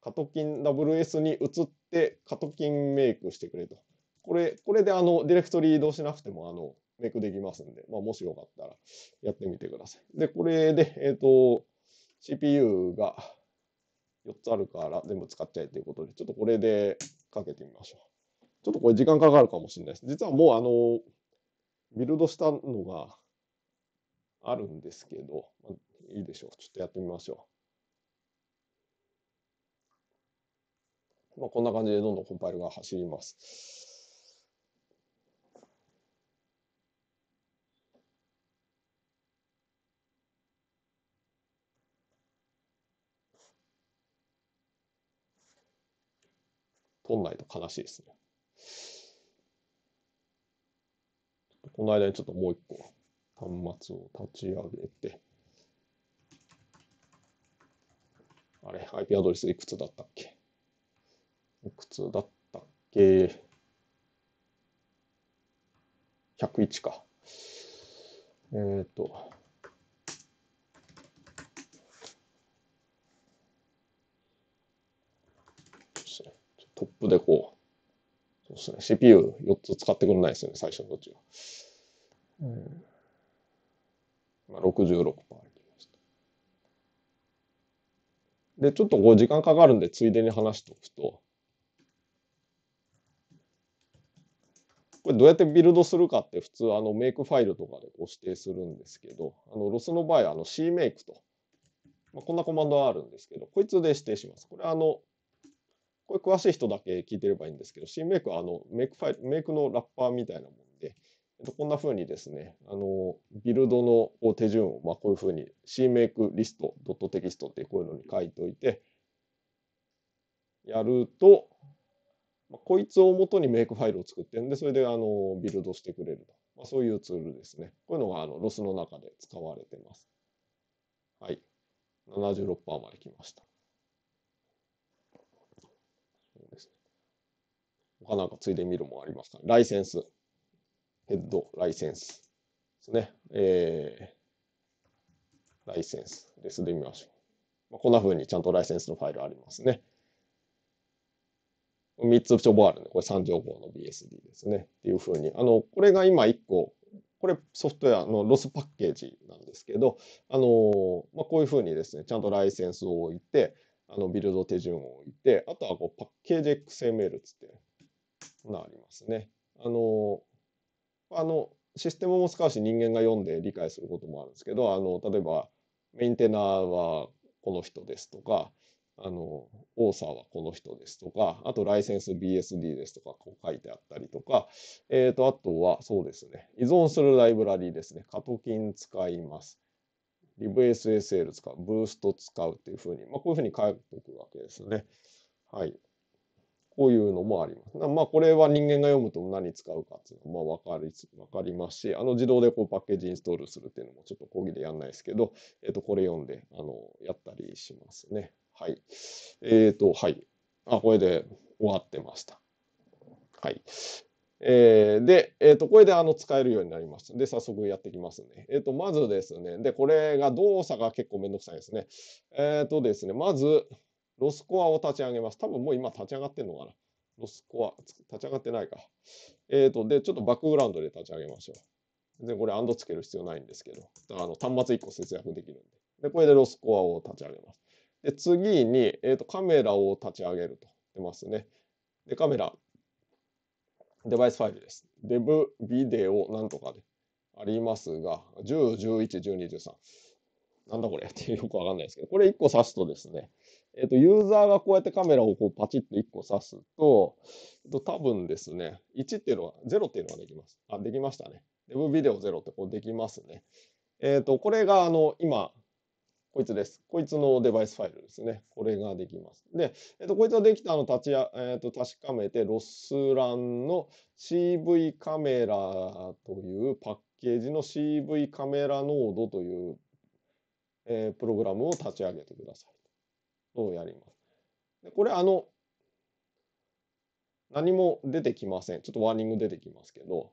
カトキン WS に移ってカトキンメイクしてくれと。これ、これであの、ディレクトリ移動しなくてもあの、メイクできますんで、まあ、もしよかったらやってみてください。で、これで、えっ、ー、と、CPU が4つあるから全部使っちゃえということで、ちょっとこれでかけてみましょう。ちょっとこれ時間かかるかもしれないです。実はもうあの、ビルドしたのがあるんですけど、まいいでしょう。ちょっとやってみましょう。まあ、こんな感じでどんどんコンパイルが走ります。取んないと悲しいですね。この間にちょっともう一個端末を立ち上げて、あれ、IP アドレスいくつだったっけいくつだったっけ ?101 か。えっ、ー、と。トップでこう、そうですね、CPU4 つ使ってくれないですよね、最初の途は。うん。まあ、66%。で、ちょっとこう時間かかるんで、ついでに話しておくと、これどうやってビルドするかって普通あのメイクファイルとかでこ指定するんですけど、あのロスの場合あの C メイクと、まあ、こんなコマンドがあるんですけど、こいつで指定します。これあの、これ詳しい人だけ聞いてればいいんですけど、C メイクはあのメイクファイル、メイクのラッパーみたいなもんで、えっと、こんな風にですね、あのビルドの手順をまあこういう風に C メイクリスト .text ってこういうのに書いておいて、やると、まあ、こいつを元にメイクファイルを作ってんで、それであのビルドしてくれると。まあ、そういうツールですね。こういうのがあのロスの中で使われてます。はい。76%まで来ました。そうですね。他なんかついでみるもありますか、ね、ライセンス。ヘッド、ライセンス。ですね。えー、ライセンス。ですで見ましょう。まあ、こんな風にちゃんとライセンスのファイルありますね。3つょぼあるね。で、これ3乗法の BSD ですね。っていうふうに、あの、これが今1個、これソフトウェアのロスパッケージなんですけど、あのまあ、こういうふうにですね、ちゃんとライセンスを置いて、あのビルド手順を置いて、あとはこうパッケージ XML つって、こんなありますね。あのあの、システムも使うし人間が読んで理解することもあるんですけど、あの、例えばメンテナーはこの人ですとか、あの、オーサーはこの人ですとか、あとライセンス BSD ですとか、こう書いてあったりとか、えっ、ー、と、あとはそうですね、依存するライブラリですね、カトキン使います。LibSSL 使う、ブースト使うっていうふうに、まあ、こういうふうに書いておくわけですね。はい。こういうのもあります。まあ、これは人間が読むと何使うかっていうのは、ま分かり、わかりますし、あの、自動でこうパッケージインストールするっていうのも、ちょっと講義でやんないですけど、えっ、ー、と、これ読んで、あの、やったりしますね。はい。えっ、ー、と、はい。あ、これで終わってました。はい。えー、で、えっ、ー、と、これであの使えるようになります。で、早速やっていきますね。えっ、ー、と、まずですね、で、これが動作が結構めんどくさいですね。えっ、とですね、まず、ロスコアを立ち上げます。多分もう今立ち上がってんのかな。ロスコア、立ち上がってないか。えっ、と、で、ちょっとバックグラウンドで立ち上げましょう。で、これ、アンドつける必要ないんですけど、あの端末1個節約できるんで。で、これでロスコアを立ち上げます。で次に、えーと、カメラを立ち上げると出ますね。で、カメラ、デバイスファイルです。デブ、ビデオ、なんとかでありますが、10、11、12、13。なんだこれ ってよくわかんないですけど、これ1個挿すとですね、えっ、ー、と、ユーザーがこうやってカメラをこうパチッと1個挿すと、えー、と、多分ですね、1っていうのは、0っていうのができます。あ、できましたね。デブビデオ0ってこうできますね。えっ、ー、と、これがあの、今、こいつです。こいつのデバイスファイルですね。これができます。で、えっと、こいつができたのを立ちや、えっと、確かめて、ロスランの CV カメラというパッケージの CV カメラノードという、えー、プログラムを立ち上げてください。とやります。でこれ、あの、何も出てきません。ちょっとワーニング出てきますけど、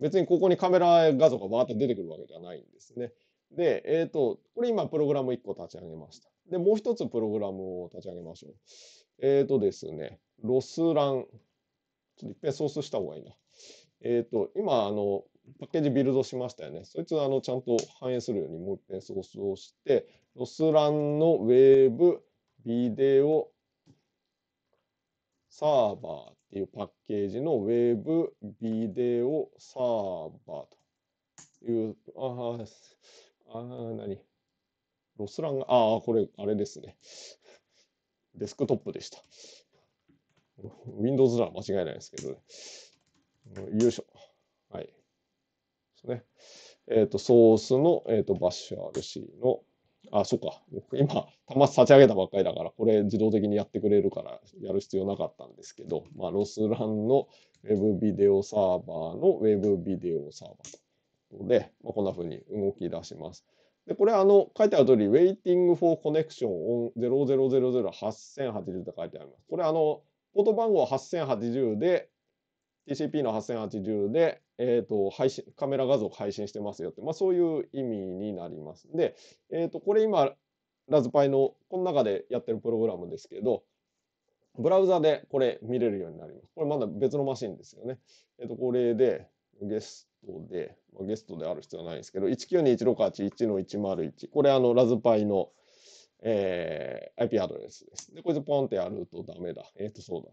別にここにカメラ画像がバーッと出てくるわけじゃないんですね。で、えっ、ー、と、これ今プログラム1個立ち上げました。で、もう一つプログラムを立ち上げましょう。えっ、ー、とですね、ロスラン。ちょっといっぺんソースした方がいいな。えっ、ー、と、今、あの、パッケージビルドしましたよね。そいつ、あの、ちゃんと反映するようにもういっぺんソースをして、ロスランのウェーブビデオサーバーっていうパッケージのウェーブビデオサーバーという、ああー、何ロスランが、ああ、これ、あれですね。デスクトップでした。Windows なら間違いないですけどね。よいしょ。はい。ですね。えっ、ー、と、ソースの、えっ、ー、と、バッシュ RC の、あ、そっか。僕今、端末立ち上げたばっかりだから、これ自動的にやってくれるから、やる必要なかったんですけど、まあ、ロスランの Web ビデオサーバーの Web ビデオサーバー。ことで、まあ、こんなふうに動き出します。で、これあの、書いてある通り、waiting for connection on 00008080と書いてあります。これあの、コード番号8080で、TCP の8080で、えっ、ー、と、配信、カメラ画像を配信してますよって、まあそういう意味になります。で、えっ、ー、と、これ今、ラズパイの、この中でやってるプログラムですけど、ブラウザでこれ見れるようになります。これまだ別のマシンですよね。えっ、ー、と、これで、ゲストで、まあ、ゲストである必要はないんですけど、1921681-10101。これ、あの、ラズパイの、えー、IP アドレスです。で、これでポンってやるとダメだ。えっ、ー、と、そうだ。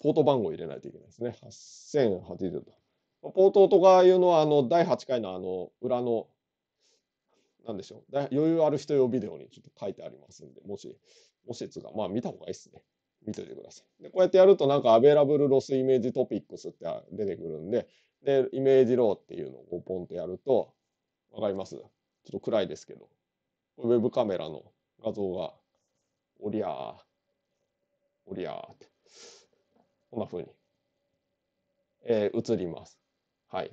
ポート番号入れないといけないですね。8080と。ポートとかいうのは、あの、第8回のあの、裏の、なんでしょう。余裕ある人用ビデオにちょっと書いてありますんで、もし、もしつが、まあ見た方がいいですね。見といてください。で、こうやってやるとなんかアベラブルロスイメージトピックスって出てくるんで、で、イメージローっていうのをポンってやると、わかりますちょっと暗いですけど、ウェブカメラの画像が、おりゃー、おりゃーって、こんな風に、えー、映ります。はい。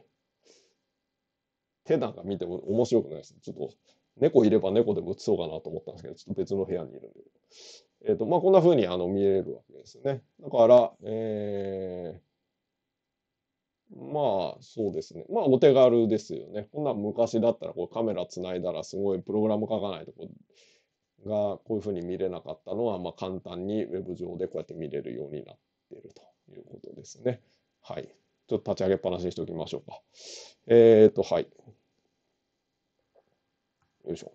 手なんか見ても面白くないです。ちょっと、猫いれば猫でも映そうかなと思ったんですけど、ちょっと別の部屋にいるんで。えっ、ー、と、まあ、こんな風にあの見えるわけですね。だから、えー、まあ、そうですね。まあ、お手軽ですよね。こんな昔だったら、こうカメラつないだら、すごいプログラム書かないとこが、こういうふうに見れなかったのは、まあ、簡単に Web 上でこうやって見れるようになっているということですね。はい。ちょっと立ち上げっぱなしにしておきましょうか。えっ、ー、と、はい。よいしょ。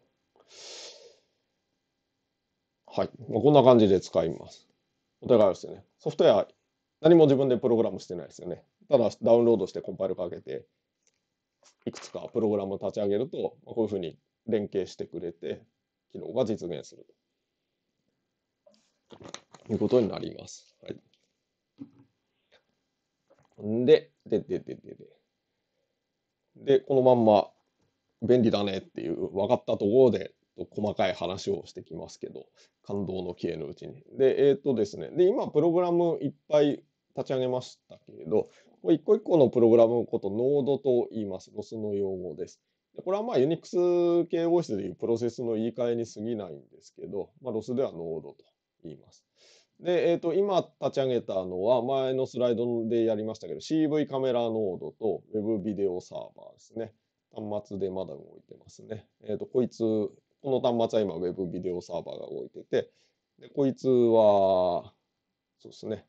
はい。まあ、こんな感じで使います。お手軽ですよね。ソフトウェア、何も自分でプログラムしてないですよね。ただダウンロードしてコンパイルかけて、いくつかプログラムを立ち上げると、こういうふうに連携してくれて、機能が実現するということになります。はい、で、で、で、で、で、で、で、このまんま便利だねっていう分かったところで、細かい話をしてきますけど、感動の消えのうちに。で、えっ、ー、とですね、で、今、プログラムいっぱい立ち上げましたけれど、一個一個のプログラムのことノードと言います。ロスの用語です。これはまあユニックス系 OS でいうプロセスの言い換えに過ぎないんですけど、まあ、ロスではノードと言います。で、えー、と今立ち上げたのは前のスライドでやりましたけど CV カメラノードと Web ビデオサーバーですね。端末でまだ動いてますね。えっ、ー、と、こいつ、この端末は今 Web ビデオサーバーが動いてて、でこいつは、そうですね。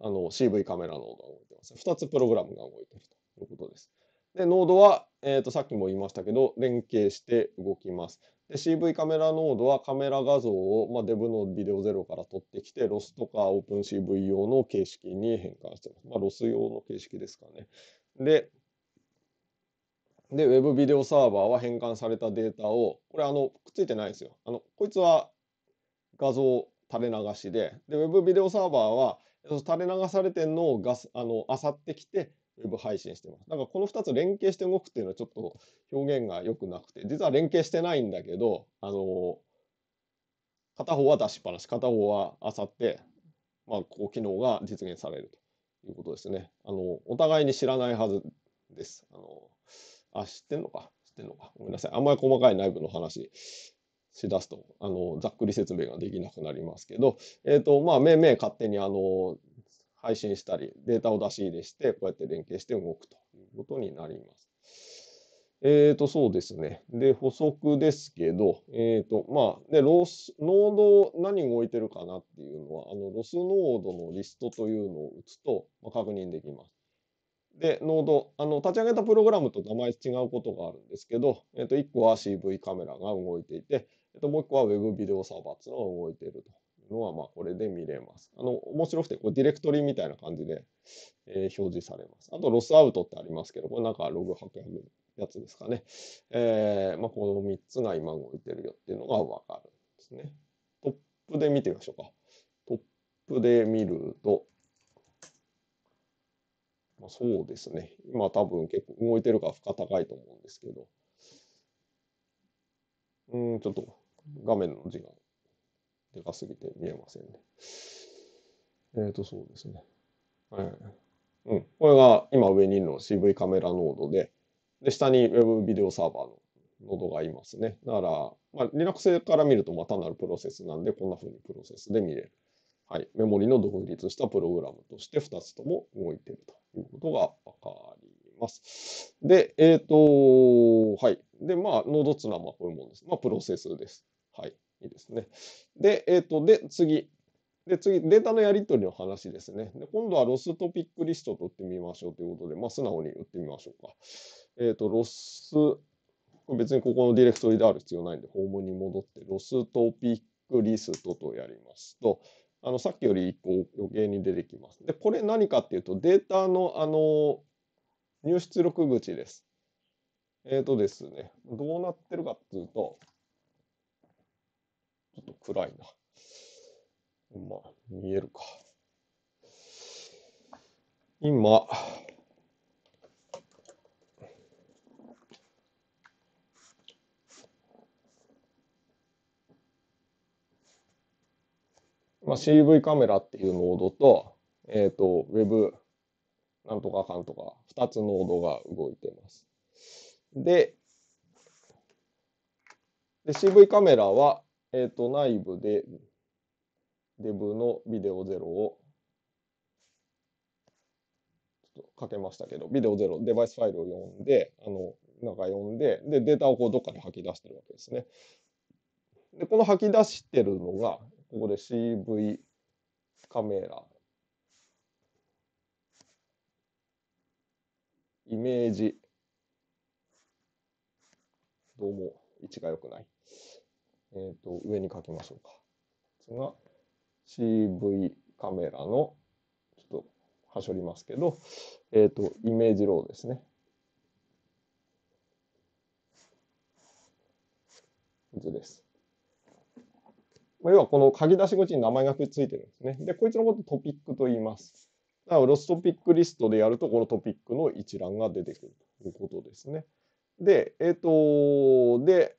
あの CV カメラのード。が動います。2つプログラムが動いているということです。で、ノードは、えーと、さっきも言いましたけど、連携して動きます。で、CV カメラノードはカメラ画像を、まあ、デブのビデオゼロから撮ってきて、ロスとか OpenCV 用の形式に変換してます。まあ、ロス用の形式ですかね。で、で、Web ビデオサーバーは変換されたデータを、これ、あの、くっついてないですよ。あの、こいつは画像垂れ流しで、で、Web ビデオサーバーは垂れ流されてんのをガス、あの、漁ってきて、ウェブ配信してます。だからこの2つ連携して動くっていうのはちょっと表現が良くなくて、実は連携してないんだけど、あの、片方は出しっぱなし、片方は漁って、まあ、こう、機能が実現されるということですね。あの、お互いに知らないはずです。あの、あ、知ってんのか知ってんのかごめんなさい。あんまり細かい内部の話しだすと、あの、ざっくり説明ができなくなりますけど、えっ、ー、と、まあ、めいめい勝手に、あの、配信したり、データを出し入れして、こうやって連携して動くということになります。えっ、ー、と、そうですね。で、補足ですけど、えっ、ー、と、まあ、で、ロス、ノード、何動いてるかなっていうのは、あの、ロスノードのリストというのを打つと、まあ、確認できます。で、ノード、あの、立ち上げたプログラムと名前違うことがあるんですけど、えっ、ー、と、1個は CV カメラが動いていて、えっと、もう一個は Web ビデオサーバーっていうのが動いているというのは、まあ、これで見れます。あの、面白くて、これディレクトリーみたいな感じで、えー、表示されます。あと、ロスアウトってありますけど、これなんかログハッややつですかね。えー、まあ、この3つが今動いてるよっていうのがわかるんですね。トップで見てみましょうか。トップで見ると、まあ、そうですね。今多分結構動いてるから負荷高いと思うんですけど、うん、ちょっと画面の字がでかすぎて見えませんね。えっ、ー、と、そうですね。えー、うん。これが今上にいるの CV カメラノードで、で、下に Web ビデオサーバーのノードがいますね。だから、まあ、Linux から見るとまあ単なるプロセスなんで、こんな風にプロセスで見れる。はい。メモリの独立したプログラムとして2つとも動いているということがわかります。で、えっ、ー、と、はい。で、まあ、ノードツナはこういうものです。まあ、プロセスです。はい。いいですね。で、えっ、ー、と、で、次。で、次、データのやり取りの話ですね。で、今度はロストピックリストと打ってみましょうということで、まあ、素直に打ってみましょうか。えっ、ー、と、ロス、別にここのディレクトリである必要ないんで、ホームに戻って、ロストピックリストとやりますと、あの、さっきより1個余計に出てきます。で、これ何かっていうと、データの、あの、入出力口です。えっ、ー、とですね、どうなってるかっていうと、ちょっと暗いな。まあ、見えるか。今、まあ、CV カメラっていうノードと、えっ、ー、と、Web なんとかかんとか、2つノードが動いてます。で、で CV カメラは、えっ、ー、と、内部で、デブのビデオゼロを、ちょっとかけましたけど、ビデオゼロ、デバイスファイルを読んで、あの、なんか読んで、で、データをこうどっかに吐き出してるわけですね。で、この吐き出してるのが、ここで CV カメラ、イメージどうも位置が良くない。えっ、ー、と、上に書きましょうか。つが CV カメラの、ちょっと端折りますけど、えっ、ー、と、イメージローですね。図です。まあ、要はこの書き出し口に名前がくっついてるんですね。で、こいつのことトピックと言います。だからロストピックリストでやると、このトピックの一覧が出てくるということですね。で、えっ、ー、と、で、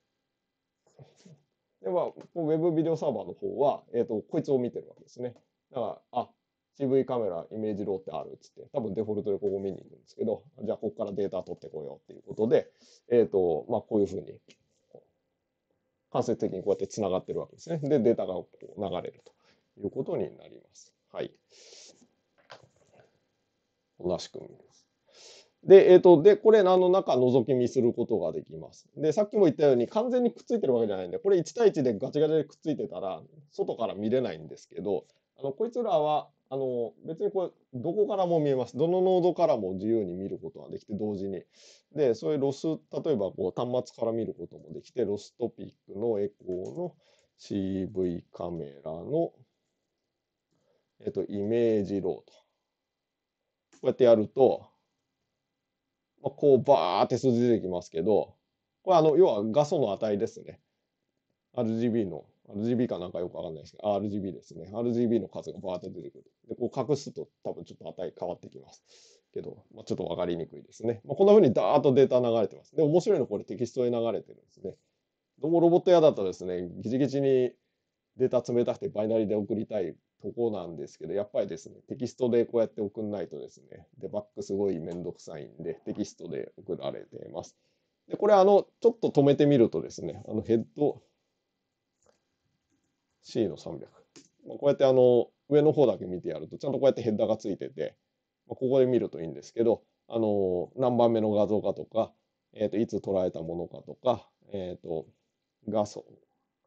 では、ウェブビデオサーバーの方は、えっ、ー、と、こいつを見てるわけですね。だから、あ、CV カメラ、イメージローってあるっつって、多分デフォルトでここ見に行くんですけど、じゃあここからデータ取ってこようっていうことで、えっ、ー、と、まあこういうふうに、間接的にこうやって繋がってるわけですね。で、データがこう流れるということになります。はい。同じく見す。で、えっ、ー、と、で、これ、あの中、覗き見することができます。で、さっきも言ったように、完全にくっついてるわけじゃないんで、これ1対1でガチガチでくっついてたら、外から見れないんですけど、あの、こいつらは、あの、別にこれ、どこからも見えます。どのノードからも自由に見ることができて、同時に。で、そういうロス、例えば、こう、端末から見ることもできて、ロストピックのエコーの CV カメラの、えっ、ー、と、イメージロード。こうやってやると、まあ、こうバーって数字出てきますけど、これあの、要は画素の値ですね。RGB の、RGB かなんかよくわかんないですけど、RGB ですね。RGB の数がバーって出てくる。で、こう隠すと多分ちょっと値変わってきます。けど、まあ、ちょっとわかりにくいですね。まあ、こんな風にダーッとデータ流れてます。で、面白いのこれテキストで流れてるんですね。どうもロボット屋だとですね、ギチギチにデータ冷たくてバイナリーで送りたいとこなんですけど、やっぱりですね、テキストでこうやって送んないとですね、デバッグすごいめんどくさいんで、テキストで送られています。で、これあの、ちょっと止めてみるとですね、あのヘッド C の300。まあ、こうやってあの、上の方だけ見てやると、ちゃんとこうやってヘッダーがついてて、まあ、ここで見るといいんですけど、あの、何番目の画像かとか、えっ、ー、と、いつ捉えたものかとか、えっ、ー、と、画素、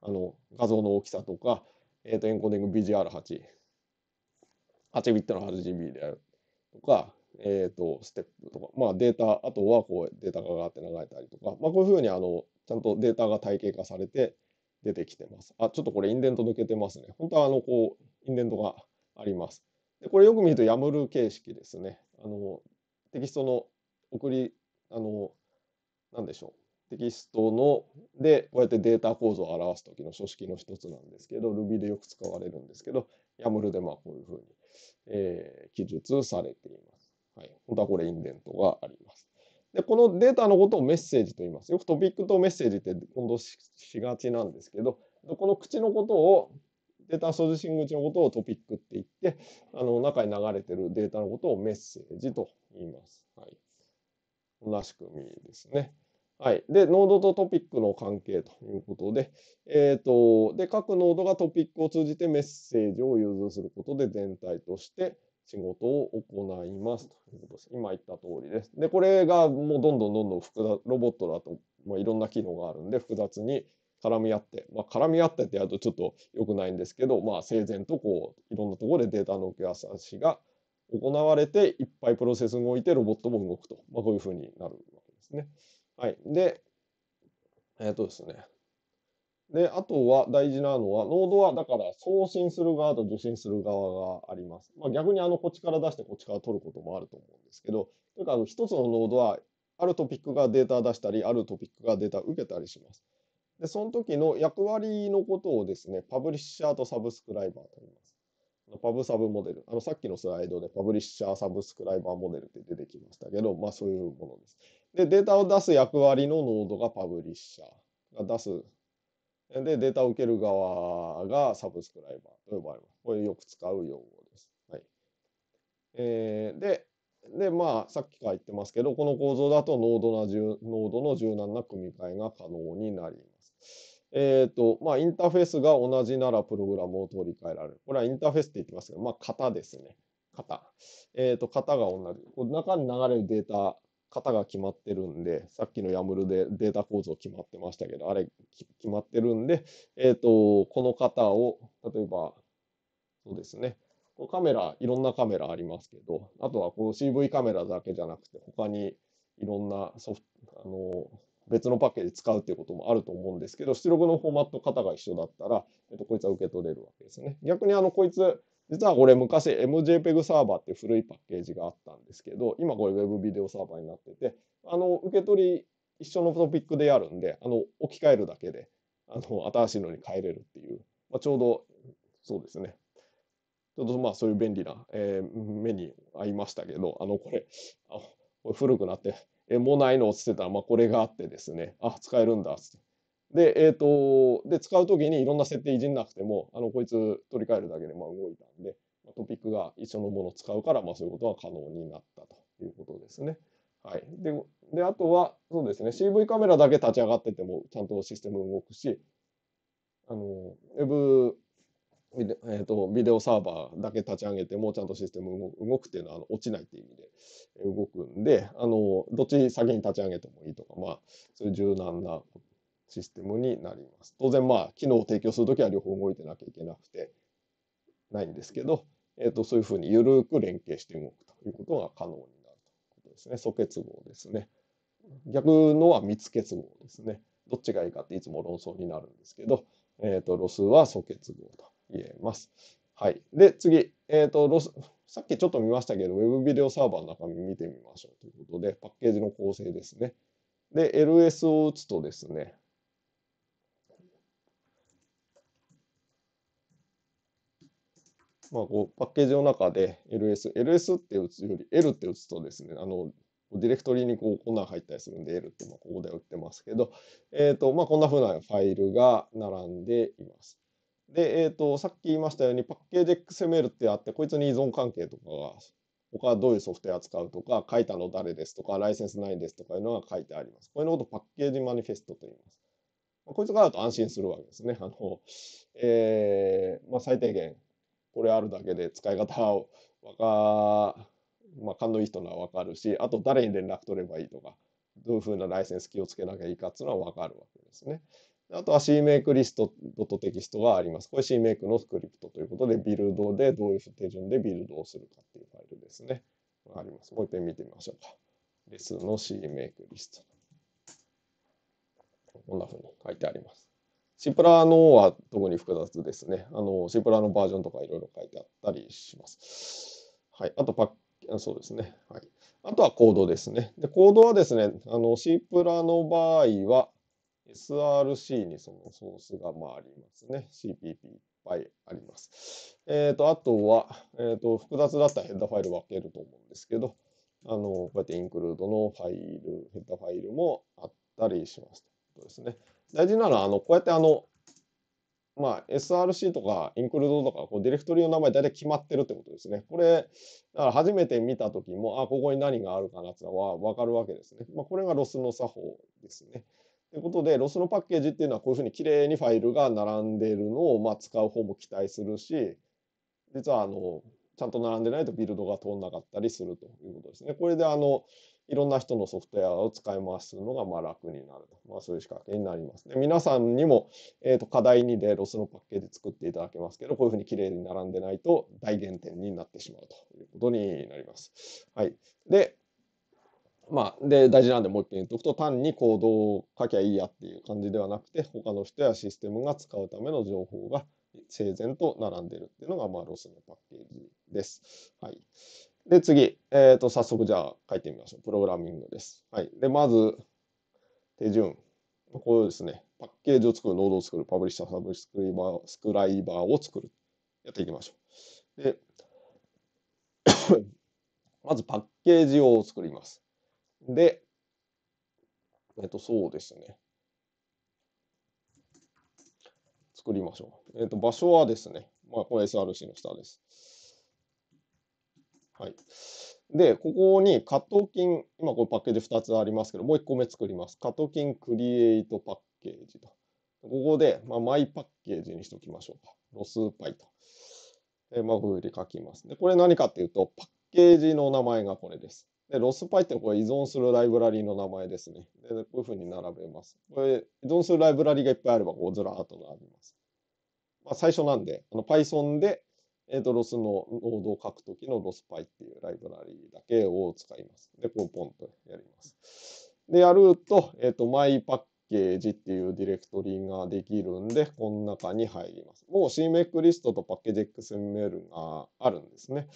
あの、画像の大きさとか、えっ、ー、と、エンコーディング BGR8。8ビットの RGB であるとか、えっ、ー、と、ステップとか、まあデータ、あとはこうデータ上があって流れたりとか、まあこういうふうにあの、ちゃんとデータが体系化されて出てきてます。あ、ちょっとこれインデント抜けてますね。本当はあの、こう、インデントがあります。で、これよく見ると YAML 形式ですね。あの、テキストの送り、あの、なんでしょう。テキストのでこうやってデータ構造を表す時の書式の一つなんですけど Ruby でよく使われるんですけど YAML でまあこういうふうに、えー、記述されています。はい、本当はこれインデントがあります。でこのデータのことをメッセージと言います。よくトピックとメッセージって混同しがちなんですけどこの口のことをデータ所持信口のことをトピックって言ってあの中に流れてるデータのことをメッセージと言います。はい、こじ仕組みですね。はい。で、ノードとトピックの関係ということで、えっ、ー、と、で、各ノードがトピックを通じてメッセージを融通することで全体として仕事を行いますということです。今言った通りです。で、これがもうどんどんどんどん複雑、ロボットだと、まあ、いろんな機能があるんで複雑に絡み合って、まあ、絡み合ってってやるとちょっと良くないんですけど、まあ、整然とこう、いろんなところでデータの受け渡しが行われて、いっぱいプロセス動いてロボットも動くと、まあ、こういうふうになるわけですね。はい。で、えっ、ー、とですね。で、あとは大事なのは、ノードはだから送信する側と受信する側があります。まあ、逆にあのこっちから出してこっちから取ることもあると思うんですけど、というか一つのノードはあるトピックがデータ出したり、あるトピックがデータ受けたりします。で、その時の役割のことをですね、パブリッシャーとサブスクライバーと言います。パブサブモデル。あの、さっきのスライドでパブリッシャー、サブスクライバーモデルって出てきましたけど、まあそういうものです。で、データを出す役割のノードがパブリッシャーが出す。で、データを受ける側がサブスクライバーと呼ばれます。これよく使う用語です。はい。えー、で、で、まあ、さっきから言ってますけど、この構造だとノードなじゅノードの柔軟な組み替えが可能になります。えっ、ー、と、まあ、インターフェースが同じならプログラムを取り替えられる。これはインターフェースって言ってますけど、まあ、型ですね。型。えっ、ー、と、型が同じ。この中に流れるデータ型が決まってるんで、さっきの YAML でデータ構造決まってましたけど、あれ決まってるんで、えっ、ー、と、この型を、例えば、そうですね、このカメラ、いろんなカメラありますけど、あとはこの CV カメラだけじゃなくて、他にいろんなソフト、あの、別のパッケージ使うっていうこともあると思うんですけど、出力のフォーマット型が一緒だったら、えっ、ー、と、こいつは受け取れるわけですね。逆にあの、こいつ、実はこれ昔 MJPEG サーバーって古いパッケージがあったんですけど、今これ Web ビデオサーバーになってて、あの、受け取り一緒のトピックでやるんで、あの、置き換えるだけで、あの、新しいのに変えれるっていう、まあ、ちょうど、そうですね。ちょっとまあそういう便利な、えー、目に合いましたけど、あの、これ、あこれ古くなって、え、もうないのをつってたら、まあこれがあってですね、あ、使えるんだ、つって。で、えっ、ー、と、で、使うときにいろんな設定いじんなくても、あの、こいつ取り替えるだけで、まあ、動いたんで、トピックが一緒のものを使うから、まあ、そういうことが可能になったということですね。はい。で、であとは、そうですね、CV カメラだけ立ち上がってても、ちゃんとシステム動くし、あの、Web ビデ,、えと、ビデオサーバーだけ立ち上げてもちゃんとシステム動くっていうのはあの落ちないっていう意味で動くんであのどっち先に立ち上げてもいいとか、まあ、そういう柔軟なシステムになります。当然まあ機能を提供するときは両方動いてなきゃいけなくてないんですけど、えー、とそういうふうに緩く連携して動くということが可能になるということですね。素結合ですね。逆のは密結合ですね。どっちがいいかっていつも論争になるんですけど、えっ、ー、と、ロスは素結合と言えます。はい。で、次、えっ、ー、と、ロス、さっきちょっと見ましたけど、Web ビデオサーバーの中身見てみましょうということで、パッケージの構成ですね。で、LS を打つとですね、まあ、こうパッケージの中で LS、LS って打つより L って打つとですね、あのディレクトリにこうコんなん入ったりするんで L ってまあここで打ってますけど、えーとまあ、こんなふうなファイルが並んでいます。で、えーと、さっき言いましたようにパッケージ XML ってあってこいつに依存関係とかが他はどういうソフトウェア使うとか書いたの誰ですとかライセンスないんですとかいうのが書いてあります。これのことパッケージマニフェストと言います。まあ、こいつがあると安心するわけですね。あのえーまあ、最低限これあるだけで使い方をわか、まあ、勘のいい人ならわかるし、あと誰に連絡取ればいいとか、どういうふうなライセンス気をつけなきゃいいかっていうのはわかるわけですね。あとは CMake リストテキストがあります。これ CMake のスクリプトということで、ビルドでどういう手順でビルドをするかっていうファイルですね。あります。もう一回見てみましょうか。レスの CMake リスト。こんなふうに書いてあります。シプラのは特に複雑ですね。あの、シプラのバージョンとかいろいろ書いてあったりします。はい。あとパッ、そうですね。はい。あとはコードですね。で、コードはですね、あの、シプラの場合は、SRC にそのソースがまあありますね。CPP いっぱいあります。えっ、ー、と、あとは、えっ、ー、と、複雑だったヘッダーファイル分けると思うんですけど、あの、こうやってインクルードのファイル、ヘッダーファイルもあったりします。ことですね。大事なのは、あのこうやってあの、まあ、SRC とかインクルードとかこうディレクトリの名前大体決まってるってことですね。これ、だから初めて見た時も、あ、ここに何があるかなってのは分かるわけですね。まあ、これがロスの作法ですね。ということで、ロスのパッケージっていうのはこういうふうにきれいにファイルが並んでいるのを、まあ、使う方も期待するし、実はあのちゃんと並んでないとビルドが通らなかったりするということですね。これであのいろんな人のソフトウェアを使い回すのがまあ楽になると。まあ、そういう仕掛けになります。で皆さんにも、えー、と課題2でロスのパッケージ作っていただけますけど、こういうふうにきれいに並んでないと大減点になってしまうということになります。はい。で、まあ、で、大事なんでもう一回言っとくと、単に行動を書きゃいいやっていう感じではなくて、他の人やシステムが使うための情報が整然と並んでるっていうのが、まあ、ロスのパッケージです。はい。で、次、えっ、ー、と、早速じゃあ書いてみましょう。プログラミングです。はい。で、まず、手順。こうですね。パッケージを作る、ノードを作る、パブリッシャー、サブスクリバー、スクライバーを作る。やっていきましょう。で、まずパッケージを作ります。で、えっ、と、そうですね。作りましょう。えっ、と、場所はですね、まあ、これ SRC の下です。はい。で、ここに加藤金、今これパッケージ2つありますけど、もう1個目作ります。加藤金クリエイトパッケージと。ここで、まあ、マイパッケージにしときましょうか。ロスパイと。で、まあ、こういうふうに書きます。で、これ何かっていうと、パッケージの名前がこれです。で、ロスパイってこれ依存するライブラリの名前ですね。で、こういうふうに並べます。これ、依存するライブラリがいっぱいあれば、こうずらーっと並びます。まあ、最初なんで、あの Python でえーと、ロスのノードを書くときのロスパイっていうライブラリだけを使います。で、こうポンとやります。で、やると、えっ、ー、と、マイパッケージっていうディレクトリができるんで、この中に入ります。もう c m a c リストとパッケージ XML があるんですね。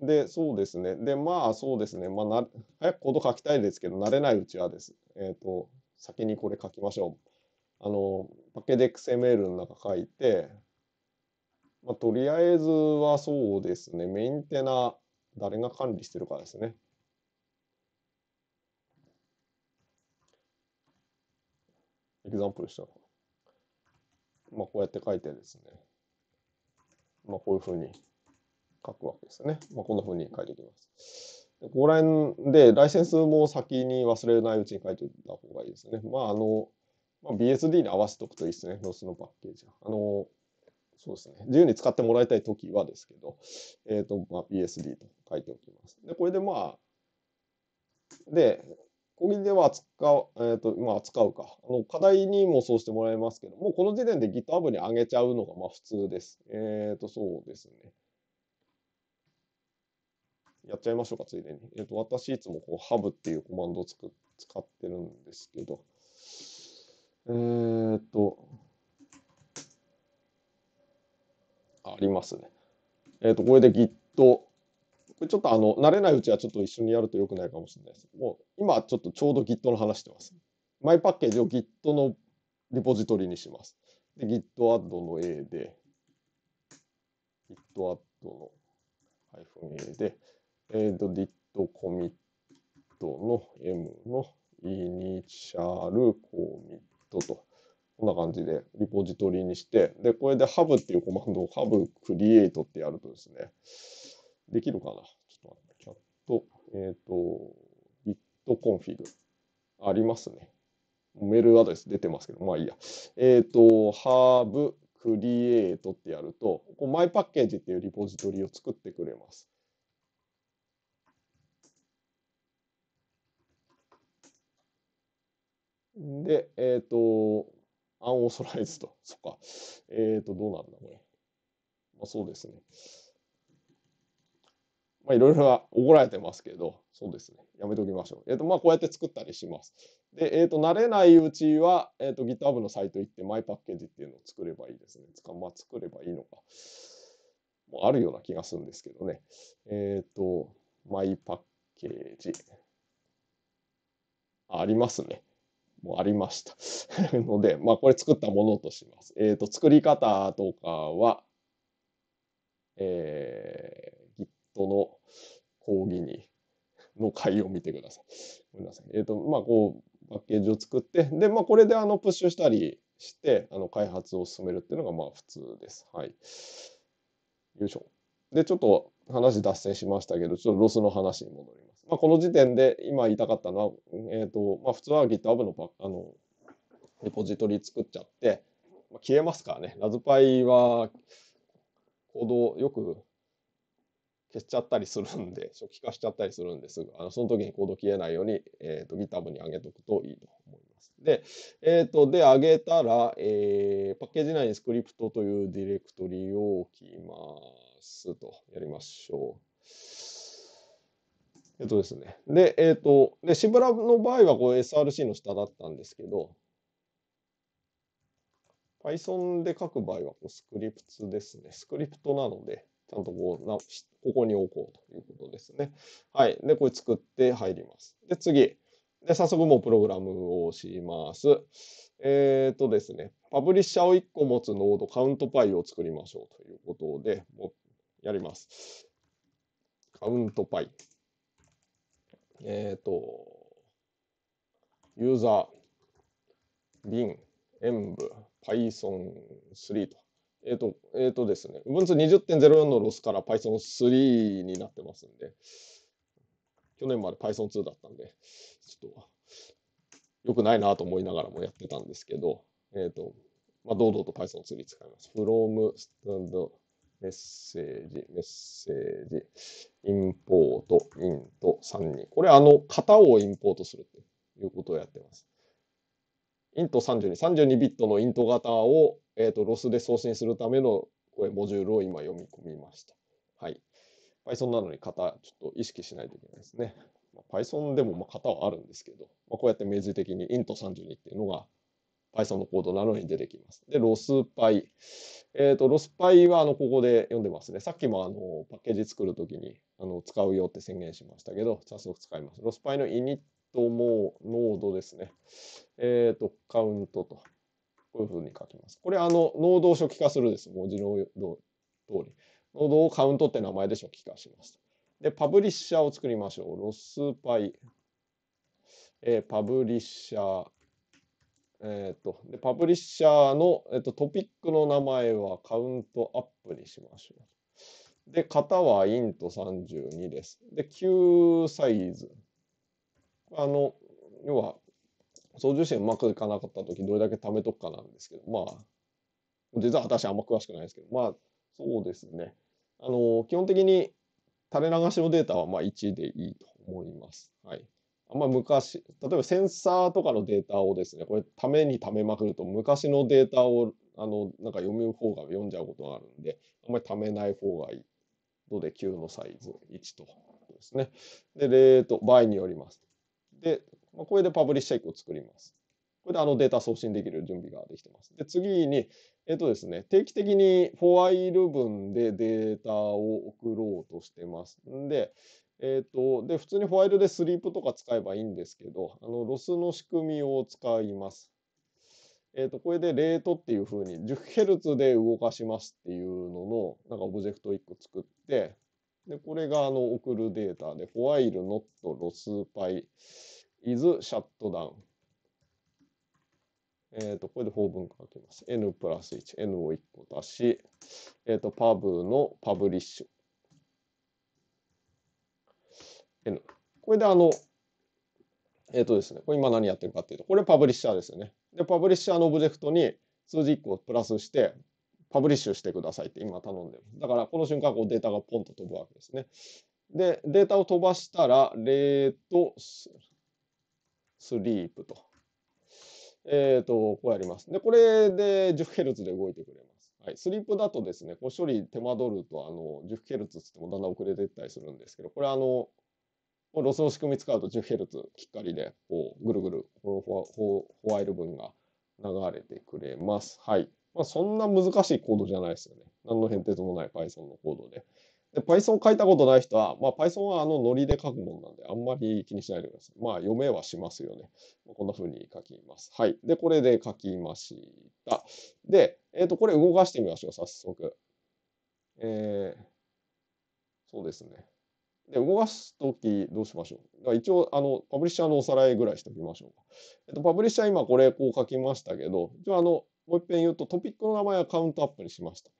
で、そうですね。で、まあそうですね。まあな、早くコード書きたいですけど、慣れないうちはです。えっ、ー、と、先にこれ書きましょう。あの、パッケージ XML の中書いて、まあ、とりあえずはそうですね、メンテナ、誰が管理してるかですね。エグザンプルしたら、まあ、こうやって書いてですね、まあ、こういうふうに書くわけですね。まあ、こんなふうに書いていきます。ここら辺で、ライセンスも先に忘れないうちに書いておいた方がいいですね。まあ、あの、まあ、BSD に合わせておくといいですね、ロスのパッケージは。あの、そうですね、自由に使ってもらいたいときはですけど、えっ、ー、と、まあ、BSD と書いておきます。で、これでまあ、で、小義では扱う、えっ、ー、と、まあ、使うか。あの、課題にもそうしてもらいますけど、もうこの時点で GitHub に上げちゃうのがまあ普通です。えっ、ー、と、そうですね。やっちゃいましょうか、ついでに。えっ、と、私いつもこう、ハブっていうコマンドをつく使ってるんですけど、えっ、と、ありますね。えっ、ー、と、これで Git、これちょっとあの、慣れないうちはちょっと一緒にやると良くないかもしれないです。もう、今ちょっとちょうど Git の話してます。マイパッケージを Git のリポジトリにします。で、Git アッドの A で、Git アッドの -A で、えっ、ー、と、Git コミットの M のイニシャルコミットと。こんな感じでリポジトリにして、で、これで Hub っていうコマンドを Hub Create ってやるとですね、できるかなちょっと待って、キャット、えっ、ー、と、ビットコンフィグ。ありますね。メールアドレス出てますけど、まあいいや。えっ、ー、と、Hub Create ってやると、こうマイパッケージっていうリポジトリを作ってくれます。で、えっ、ー、と、アンオーソライズと。そっか。えっ、ー、と、どうなんだ、これ。まあ、そうですね。まあ、いろいろ怒られてますけど、そうですね。やめときましょう。えっ、ー、と、まあ、こうやって作ったりします。で、えっ、ー、と、慣れないうちは、えっ、と、GitHub のサイト行って、マイパッケージっていうのを作ればいいですね。つか、まあ、作ればいいのか。もうあるような気がするんですけどね。えっ、と、マイパッケージ。ありますね。もありました ので、まあ、これ作ったものとします。えっ、ー、と、作り方とかは、えー、Git の講義に、の回を見てください。ごめんなさい。えっ、ー、と、まあ、こう、パッケージを作って、で、まあ、これで、あの、プッシュしたりして、あの、開発を進めるっていうのが、まあ、普通です。はい。よいしょ。で、ちょっと、話脱線しましたけど、ちょっとロスの話に戻ります。まあ、この時点で今言いたかったのは、えっ、ー、と、まあ、普通は GitHub のパあのレポジトリ作っちゃって、まあ、消えますからね。ラズパイは行動よく消しちゃったりするんで、初期化しちゃったりするんですが、あのその時にコード消えないように、えーと、GitHub に上げとくといいと思います。で、えっ、ー、と、で、上げたら、えー、パッケージ内にスクリプトというディレクトリを置きます。ますと、やりましょう。えっとですね。で、えっ、ー、と、で、シブラの場合はこう SRC の下だったんですけど、Python で書く場合はこうスクリプトですね。スクリプトなので、ちゃんとこうな、ここに置こうということですね。はい。で、これ作って入ります。で、次。で、早速もうプログラムをします。えっ、ー、とですね、パブリッシャーを1個持つノード、カウントパイを作りましょうということで、やります。カウントパイ。えっ、ー、と、ユーザー、リン、エンブ、Python3 と。えっ、ー、と、えっ、ー、とですね、Ubuntu 20.04のロスから Python3 になってますんで、去年まで Python2 だったんで、ちょっと、よくないなと思いながらもやってたんですけど、えっ、ー、と、まあ、堂々と p y t h o n 3使います。from s t メッセージ、メッセージ、インポート、イント、32。これ、あの、型をインポートするっていうことをやってます。イント32、32ビットのイント型を、えーと、ロスで送信するためのこれモジュールを今読み込みました。はい。Python なのに型、ちょっと意識しないといけないですね。まあ、Python でもま型はあるんですけど、まあ、こうやって明示的にイント32っていうのが Python のコードなのに出てきます。で、ロスパイ。えっ、ー、と、ロスパイは、あの、ここで読んでますね。さっきも、あの、パッケージ作るときに、あの、使うよって宣言しましたけど、早速使います。ロスパイのイニットもノードですね。えっ、ー、と、カウントと。こういうふうに書きます。これ、あの、ノードを初期化するです。文字の通り。ノードをカウントって名前で初期化します。で、パブリッシャーを作りましょう。ロスパイ。えー、パブリッシャー。えっ、ー、と、で、パブリッシャーの、えっ、ー、と、トピックの名前はカウントアップにしましょう。で、型はイント32です。で、Q サイズ。あの、要は、操縦士うまくいかなかった時どれだけ貯めとくかなんですけど、まあ、実は私あんま詳しくないですけど、まあ、そうですね。あの、基本的に垂れ流しのデータはまあ1でいいと思います。はい。あんま昔、例えばセンサーとかのデータをですね、これ、ためにためまくると、昔のデータを、あの、なんか読む方が読んじゃうことがあるんで、あんまりためない方がいい。ので、9のサイズ1とですね。で、例と、場合によります。で、まあ、これでパブリッシャー1個作ります。これであのデータ送信できる準備ができてます。で、次に、えっとですね、定期的にフォアイル文でデータを送ろうとしてます。んで、えっ、ー、と、で、普通にホワイルでスリープとか使えばいいんですけど、あの、ロスの仕組みを使います。えっ、ー、と、これでレートっていう風に 10Hz で動かしますっていうのの、なんかオブジェクト1個作って、で、これがあの、送るデータで、ホワイル not ロス p イ is shut down。えっ、ー、と、これで方文化書きます。n プラス1、n を1個足し、えっ、と、pub のパブリッシュ。N。これであの、えっ、ー、とですね、これ今何やってるかっていうと、これパブリッシャーですよね。で、パブリッシャーのオブジェクトに数字1個プラスして、パブリッシュしてくださいって今頼んでる。だからこの瞬間、こうデータがポンと飛ぶわけですね。で、データを飛ばしたら、レート、スリープと。えっ、ー、と、こうやります。で、これで 10Hz で動いてくれます。はい。スリープだとですね、こう処理手間取ると、あの、10Hz つってもだんだん遅れていったりするんですけど、これあの、ロスの仕組み使うと 10Hz きっかりで、こう、ぐるぐる、このホホワイル文が流れてくれます。はい。まあ、そんな難しいコードじゃないですよね。何の変哲もない Python のコードで。で、Python 書いたことない人は、まあ、Python はあのノリで書くもんなんで、あんまり気にしないでください。まあ、読めはしますよね。こんな風に書きます。はい。で、これで書きました。で、えっ、ー、と、これ動かしてみましょう、早速。えー、そうですね。で、動かすときどうしましょう。一応、あの、パブリッシャーのおさらいぐらいしておきましょうか。えっと、パブリッシャー今これこう書きましたけど、一応あの、もう一遍言うとトピックの名前はカウントアップにしました。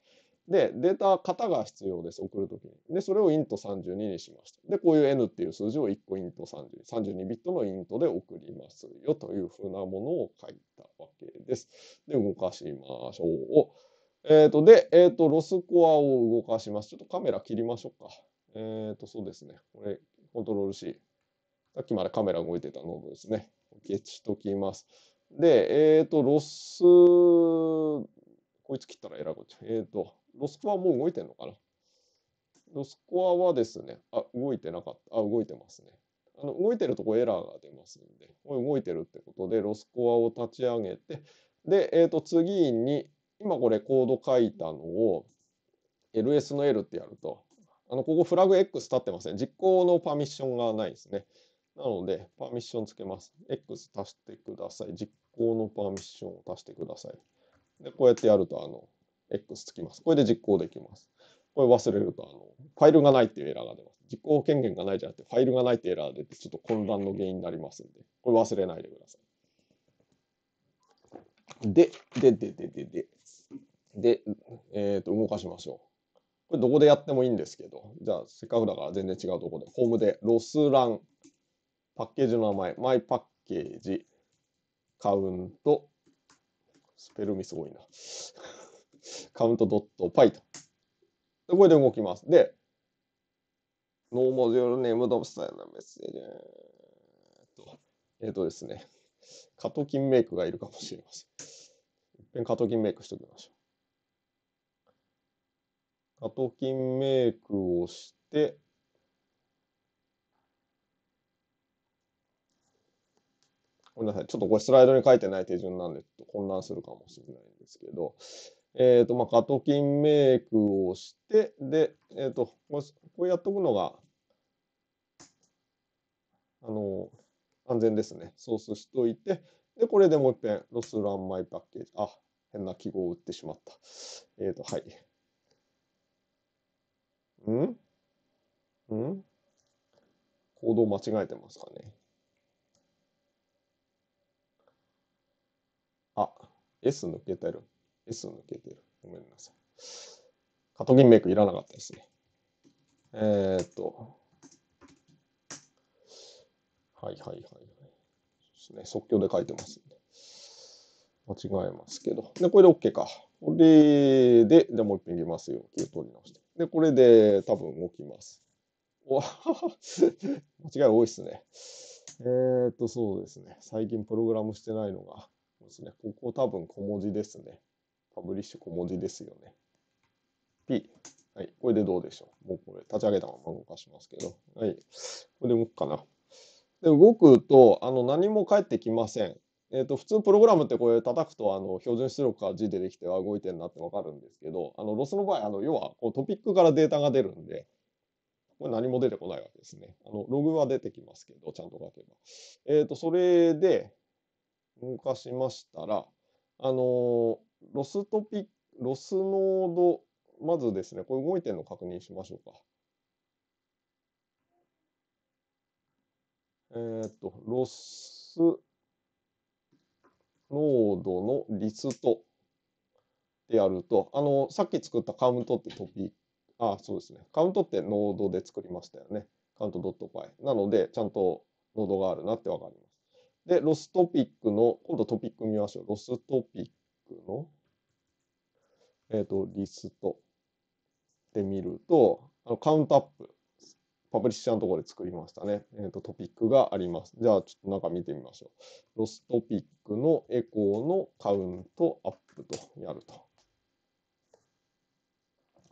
で、データ型が必要です。送るときに。で、それをイント32にしました。で、こういう N っていう数字を1個イント32、32ビットのイントで送りますよというふうなものを書いたわけです。で、動かしましょう。えっ、ー、と、で、えっ、ー、と、ロスコアを動かします。ちょっとカメラ切りましょうか。えっ、ー、と、そうですね。これ、コントロール C。さっきまでカメラ動いてたノードですね。消チときます。で、えっ、ー、と、ロス、こいつ切ったらえらーこっちえっ、ー、と、ロスコアもう動いてんのかなロスコアはですね、あ、動いてなかった。あ、動いてますね。あの動いてるとこエラーが出ますんで、これ動いてるってことで、ロスコアを立ち上げて、で、えっ、ー、と、次に、今これコード書いたのを、LS の L ってやると、あのここフラグ X 立ってません。実行のパミッションがないですね。なので、パミッションつけます。X 足してください。実行のパミッションを足してください。で、こうやってやると、あの、X つきます。これで実行できます。これ忘れると、あの、ファイルがないっていうエラーが出ます。実行権限がないじゃなくて、ファイルがないってエラー出て、ちょっと混乱の原因になりますんで、これ忘れないでください。で、で、で、で、で、で、で、えっ、ー、と、動かしましょう。これどこでやってもいいんですけど、じゃあせっかくだから全然違うところで、ホームでロスラン、パッケージの名前、マイパッケージ、カウント、スペルミすごいな。カウントドットパイと。で、これで動きます。で、ノーモジュールネームドスタイルのメッセージ。えっ、とですね、カトキンメイクがいるかもしれません。一遍カトキンメイクしておきましょう。アトキンメイクをして、ごめんなさい。ちょっとこれスライドに書いてない手順なんで、混乱するかもしれないんですけど、えっ、ー、と、まあ、カトキンメイクをして、で、えっ、ー、と、こうやっとくのが、あの、安全ですね。ソースしといて、で、これでもう一遍、ロスランマイパッケージ。あ、変な記号を打ってしまった。えっ、ー、と、はい。んんコん行動間違えてますかねあ、S 抜けてる。S 抜けてる。ごめんなさい。カトギンメイクいらなかったですね。えー、っと。はいはいはい。ですね。即興で書いてます間違えますけど。で、これで OK か。これで、で、もう一遍いきますよ。気を取り直して。で、これで多分動きます。わ 間違い多いですね。えー、っと、そうですね。最近プログラムしてないのが、そうですね。ここ多分小文字ですね。パブリッシュ小文字ですよね。P。はい。これでどうでしょう。もうこれ、立ち上げたまま動かしますけど。はい。これで動くかな。で、動くと、あの、何も返ってきません。えっと、普通プログラムってこれ叩くとあの標準出力から G 出てきては動いてるなってわかるんですけど、あのロスの場合、あの要はこうトピックからデータが出るんで、これ何も出てこないわけですね。あのログは出てきますけど、ちゃんと書けば。えっ、ー、と、それで動かしましたら、あのロストピック、ロスノード、まずですね、これ動いてるの確認しましょうか。えっ、ー、と、ロス、ノードのリストでやると、あの、さっき作ったカウントってトピああ、そうですね。カウントってノードで作りましたよね。カウント .py。なので、ちゃんとノードがあるなってわかります。で、ロストピックの、今度トピック見ましょう。ロストピックの、えっ、ー、と、リストで見ると、あのカウントアップパブリッシャーのところで作りましたね。えっ、ー、と、トピックがあります。じゃあ、ちょっと中見てみましょう。ロストピックのエコーのカウントアップとやると。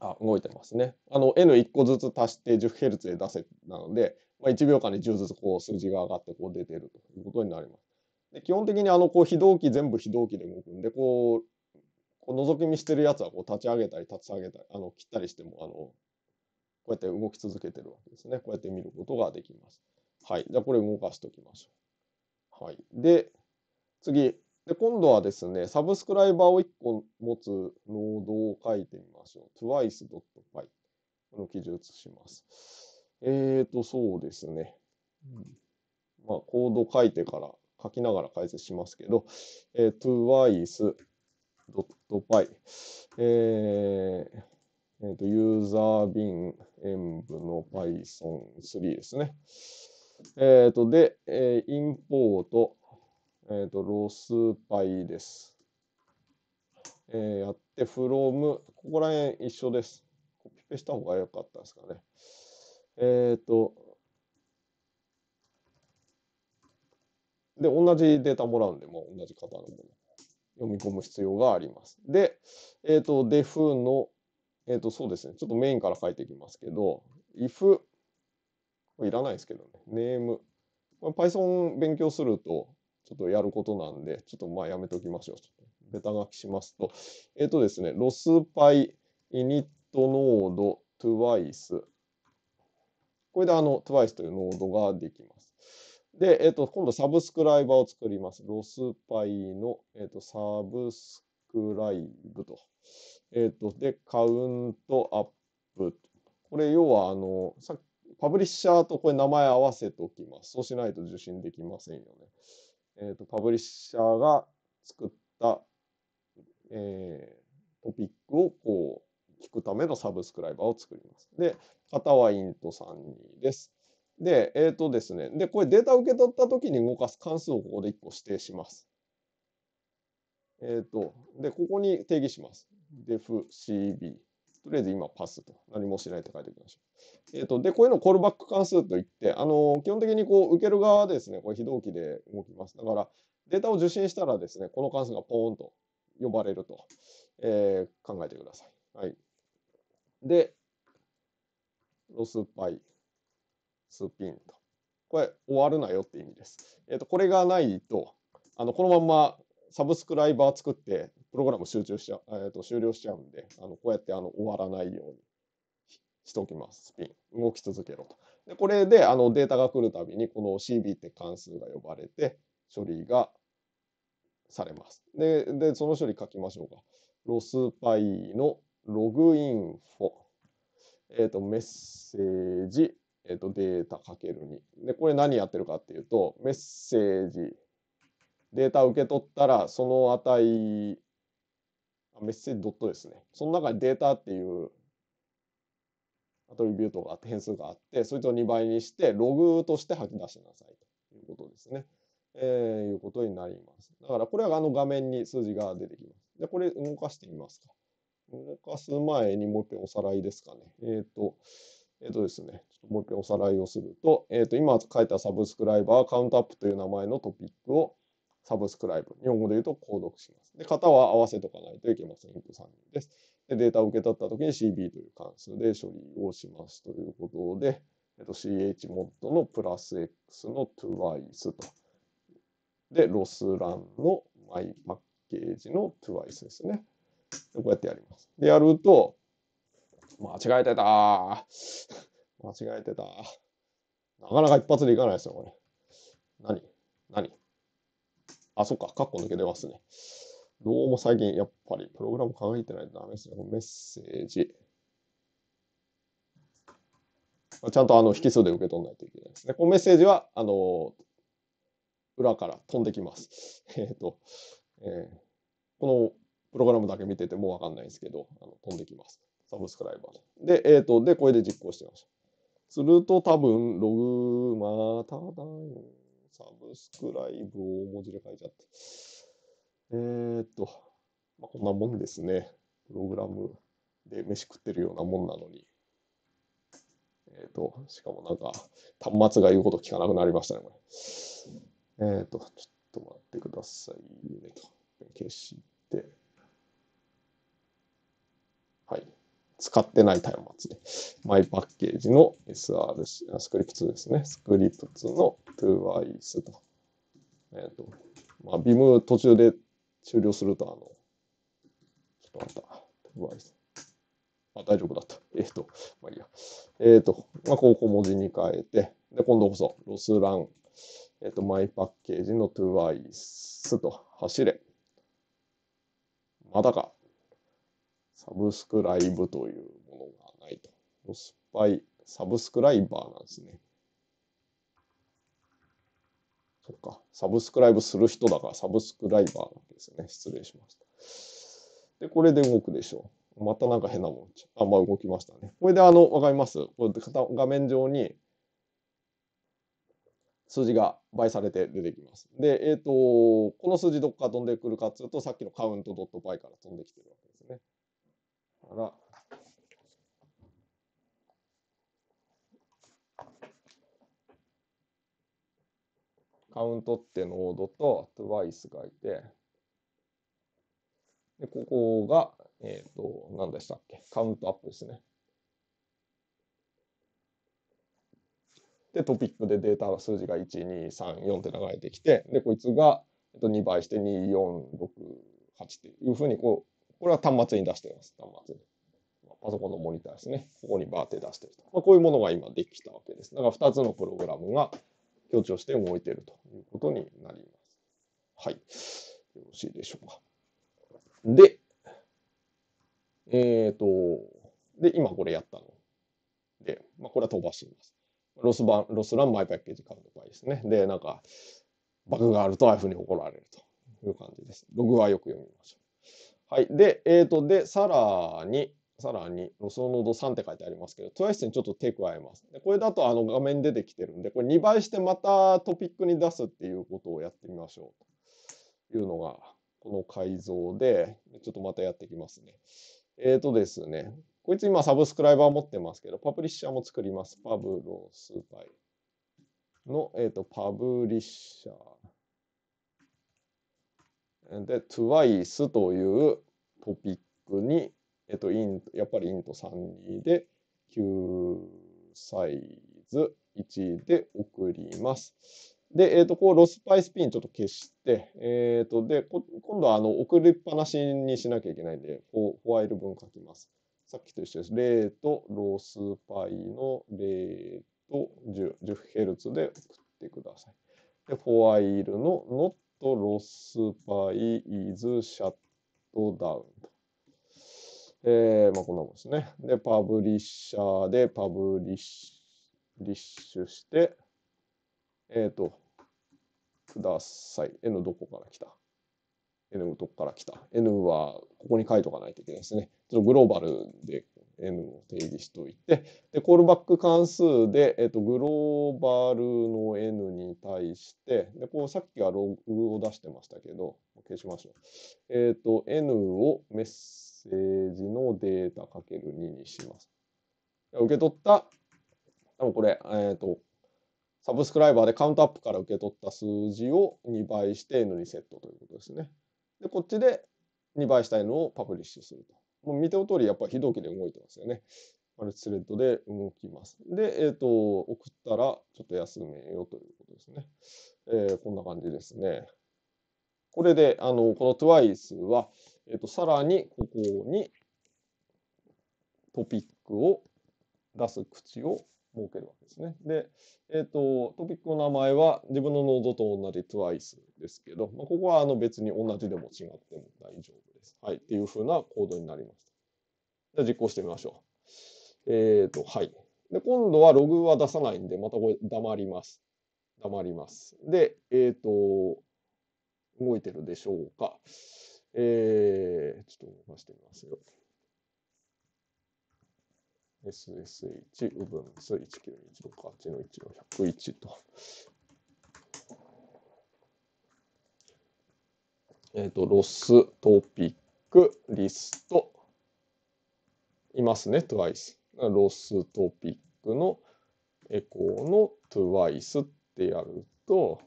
あ、動いてますね。あの、N1 個ずつ足して 10Hz で出せなので、まあ、1秒間に10ずつこう数字が上がってこう出てるということになります。で基本的にあのこう非同期全部非同期で動くんでこうこう覗き見してるやつはこう立ち上げたり立ち上げたりあの切ったりしてもあのこうやって動き続けてるわけですね。こうやって見ることができます。はい。じゃあこれ動かしておきましょう。はい。で、次。で、今度はですね、サブスクライバーを1個持つノードを書いてみましょう。twice.py。この記述します。えーと、そうですね。まあ、コード書いてから、書きながら解説しますけど、えー、twice.py。えー、えっ、ー、と、ユーザー便演武の Python3 ですね。えっ、ー、と、で、えー、インポート、えっ、と、ロスパイです。えー、やって、フローム、ここら辺一緒です。コピペした方が良かったですかね。えっ、と、で、同じデータもらうんで、もう同じ型のもの。読み込む必要があります。で、えっ、ー、と、デフの、えっ、ー、と、そうですね。ちょっとメインから書いていきますけど、if、いらないですけどね、ネーム。Python 勉強すると、ちょっとやることなんで、ちょっとまあやめておきましょう。ちょっとベタ書きしますと、えっ、ー、とですね、ロスパイイニットノード twice。これであの twice というノードができます。で、えっ、ー、と、今度サブスクライバーを作ります。ロスパイの、えっ、ー、と、サブスクライブと。えっ、と、で、カウントアップ。これ、要は、あの、さパブリッシャーとこれ名前合わせておきます。そうしないと受信できませんよね。えっ、と、パブリッシャーが作った、えー、トピックをこう、聞くためのサブスクライバーを作ります。で、型はイント32です。で、えっ、ー、とですね、で、これデータを受け取ったときに動かす関数をここで1個指定します。えっ、ー、と、で、ここに定義します。defcb。とりあえず今パスと。何もしないって書いておきましょう。えっ、ー、と、で、こういうのをコールバック関数といって、あのー、基本的にこう、受ける側ですね、これ非同期で動きます。だから、データを受信したらですね、この関数がポーンと呼ばれると、えー、考えてください。はい。で、ロスパイ、スピンと。これ、終わるなよって意味です。えっ、ー、と、これがないと、あの、このまんまサブスクライバー作ってプログラム集中しちゃう、えーと、終了しちゃうんで、あのこうやってあの終わらないようにしておきます。スピン。動き続けろと。で、これであのデータが来るたびに、この CB って関数が呼ばれて、処理がされます。で、でその処理書きましょうか。ロスパイのログインフォ。えっ、ー、と、メッセージ、えっ、ー、と、データかける2。で、これ何やってるかっていうと、メッセージ、データ受け取ったら、その値メッセージドットですね。その中にデータっていうアトリビュートがあって変数があって、そいつを2倍にしてログとして吐き出しなさいということですね。えー、いうことになります。だからこれはあの画面に数字が出てきます。で、これ動かしてみますか。動かす前にもう一回おさらいですかね。えっ、ー、と、えっ、ー、とですね、ちょっともう一回おさらいをすると、えっ、ー、と、今書いたサブスクライバーカウントアップという名前のトピックをサブスクライブ。日本語で言うと購読します。で、型は合わせとかないといけません。インプ3人です。で、データを受け取った時に CB という関数で処理をしますということで、えっと、chmod のプラス x の twice と。で、ロスランの my パッケージの twice ですね。こうやってやります。で、やると、間違えてた間違えてたなかなか一発でいかないですよ、これ。何何あ、そっか、カッコ抜けてますね。どうも最近、やっぱり、プログラム考えてないとダメですね。メッセージ。ちゃんとあの引数で受け取らないといけないですね。このメッセージは、あの、裏から飛んできます。えっ、ー、と、えー、このプログラムだけ見ててもわかんないですけど、あの飛んできます。サブスクライバーで。で、えっ、ー、と、で、これで実行してみましょう。すると多分、ログ、まただよ。サブスクライブを大文字で書いちゃって。えー、っと、まあ、こんなもんですね。プログラムで飯食ってるようなもんなのに。えー、っと、しかもなんか、端末が言うこと聞かなくなりましたね、これ。えー、っと、ちょっと待ってくださいねと。消して。はい。使ってない端末で、マイパッケージの SR、スクリプトですね。スクリプトの TWICE と。えっ、ー、と、まあ、ビム途中で終了すると、あの、ちょっと待った。TWICE。あ、大丈夫だった。えっ、ー、と、まあいいや。えっ、ー、と、まあ、ここ文字に変えて、で、今度こそ、ロスラン、えっ、と、マイパッケージの TWICE と走れ。まだか。サブスクライブというものがないと。ロスパイ、サブスクライバーなんですね。そっか。サブスクライブする人だからサブスクライバーなんですよね。失礼しました。で、これで動くでしょう。またなんか変なもん。あ、まあ動きましたね。これであの、わかりますこうやって画面上に数字が倍されて出てきます。で、えっ、ー、と、この数字どこから飛んでくるかっていうと、さっきのカウント .by から飛んできてるわけです。あら。カウントってノードと twice がいて、で、ここが、えっ、ー、と、何でしたっけカウントアップですね。で、トピックでデータ数字が1、2、3、4って流れてきて、で、こいつが2倍して2、4、6、8っていうふうにこうこれは端末に出しています。端末に。パソコンのモニターですね。ここにバーって出してると。まあ、こういうものが今できたわけです。だから2つのプログラムが強調して動いているということになります。はい。よろしいでしょうか。で、えっ、ー、と、で、今これやったの。で、まあ、これは飛ばしています。ロス版、ロスランマイパッケージカントパイですね。で、なんか、バグがあるとああいうふうに怒られるという感じです。ログはよく読みましょう。はい。で、えっ、ー、と、で、さらに、さらに、ロスノード3って書いてありますけど、ト w イスにちょっと手加えます。でこれだとあの画面出てきてるんで、これ2倍してまたトピックに出すっていうことをやってみましょう。というのが、この改造で、ちょっとまたやってきますね。えっ、ー、とですね、こいつ今サブスクライバー持ってますけど、パブリッシャーも作ります。パブロスパイの、えっ、ー、と、パブリッシャー。で、twice というトピックに、えっと、インやっぱりイント32で、9サイズ1で送ります。で、えっ、ー、と、こう、ロスパイスピンちょっと消して、えっ、ー、と、で、今度は、あの、送りっぱなしにしなきゃいけないんで、フォホワイル分書きます。さっきと一緒です。0とロスパイの0と10、10Hz で送ってください。で、フォワイルのとロスパイイズシャットダウンと。えー、まあこんなもんですね。で、パブリッシャーでパブリッシュして、えっ、ー、と、ください。N どこから来た ?N どこから来た ?N はここに書いとかないといけないですね。ちょっとグローバルで n を定義しておいて、で、コールバック関数で、えっと、グローバルの n に対して、で、こう、さっきはログを出してましたけど、消しましょう。えっと、n をメッセージのデータ ×2 にします。受け取った、多分これ、えっと、サブスクライバーでカウントアップから受け取った数字を2倍して n にセットということですね。で、こっちで2倍したいのをパブリッシュすると。もう見ての通りやっぱり非同期で動いてますよね。マルチスレッドで動きます。で、えっ、ー、と、送ったらちょっと休めよということですね。えー、こんな感じですね。これで、あの、この TWICE は、えっ、ー、と、さらにここにトピックを出す口を設けるわけですね。で、えっ、ー、と、トピックの名前は自分のノードと同じ twice ですけど、まあ、ここはあの別に同じでも違っても大丈夫です。はい。っていうふうなコードになりました。じゃあ実行してみましょう。えっ、ー、と、はい。で、今度はログは出さないんで、またこれ黙ります。黙ります。で、えっ、ー、と、動いてるでしょうか。えー、ちょっと動かしてみますよ。SSH Ubuntu 1926の1の101と。えっ、ー、と、ロス、トピック、リスト、いますね、twice。ロストピックのエコーの twice ってやると、こ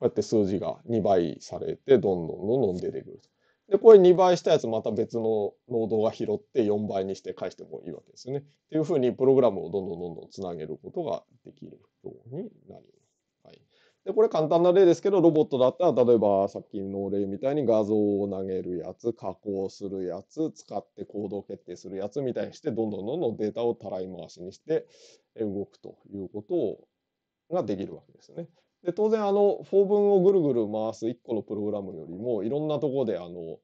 うやって数字が2倍されて、どんどんどんどん出てくる。で、これ2倍したやつまた別のノードが拾って4倍にして返してもいいわけですよね。っていうふうにプログラムをどんどんどんどんつなげることができるようになります。はい、で、これ簡単な例ですけど、ロボットだったら、例えばさっきの例みたいに画像を投げるやつ、加工するやつ、使って行動決定するやつみたいにして、どんどんどんどんデータをたらい回しにして動くということをができるわけですね。で当然あの法文をぐるぐる回す1個のプログラムよりもいろんなとこであの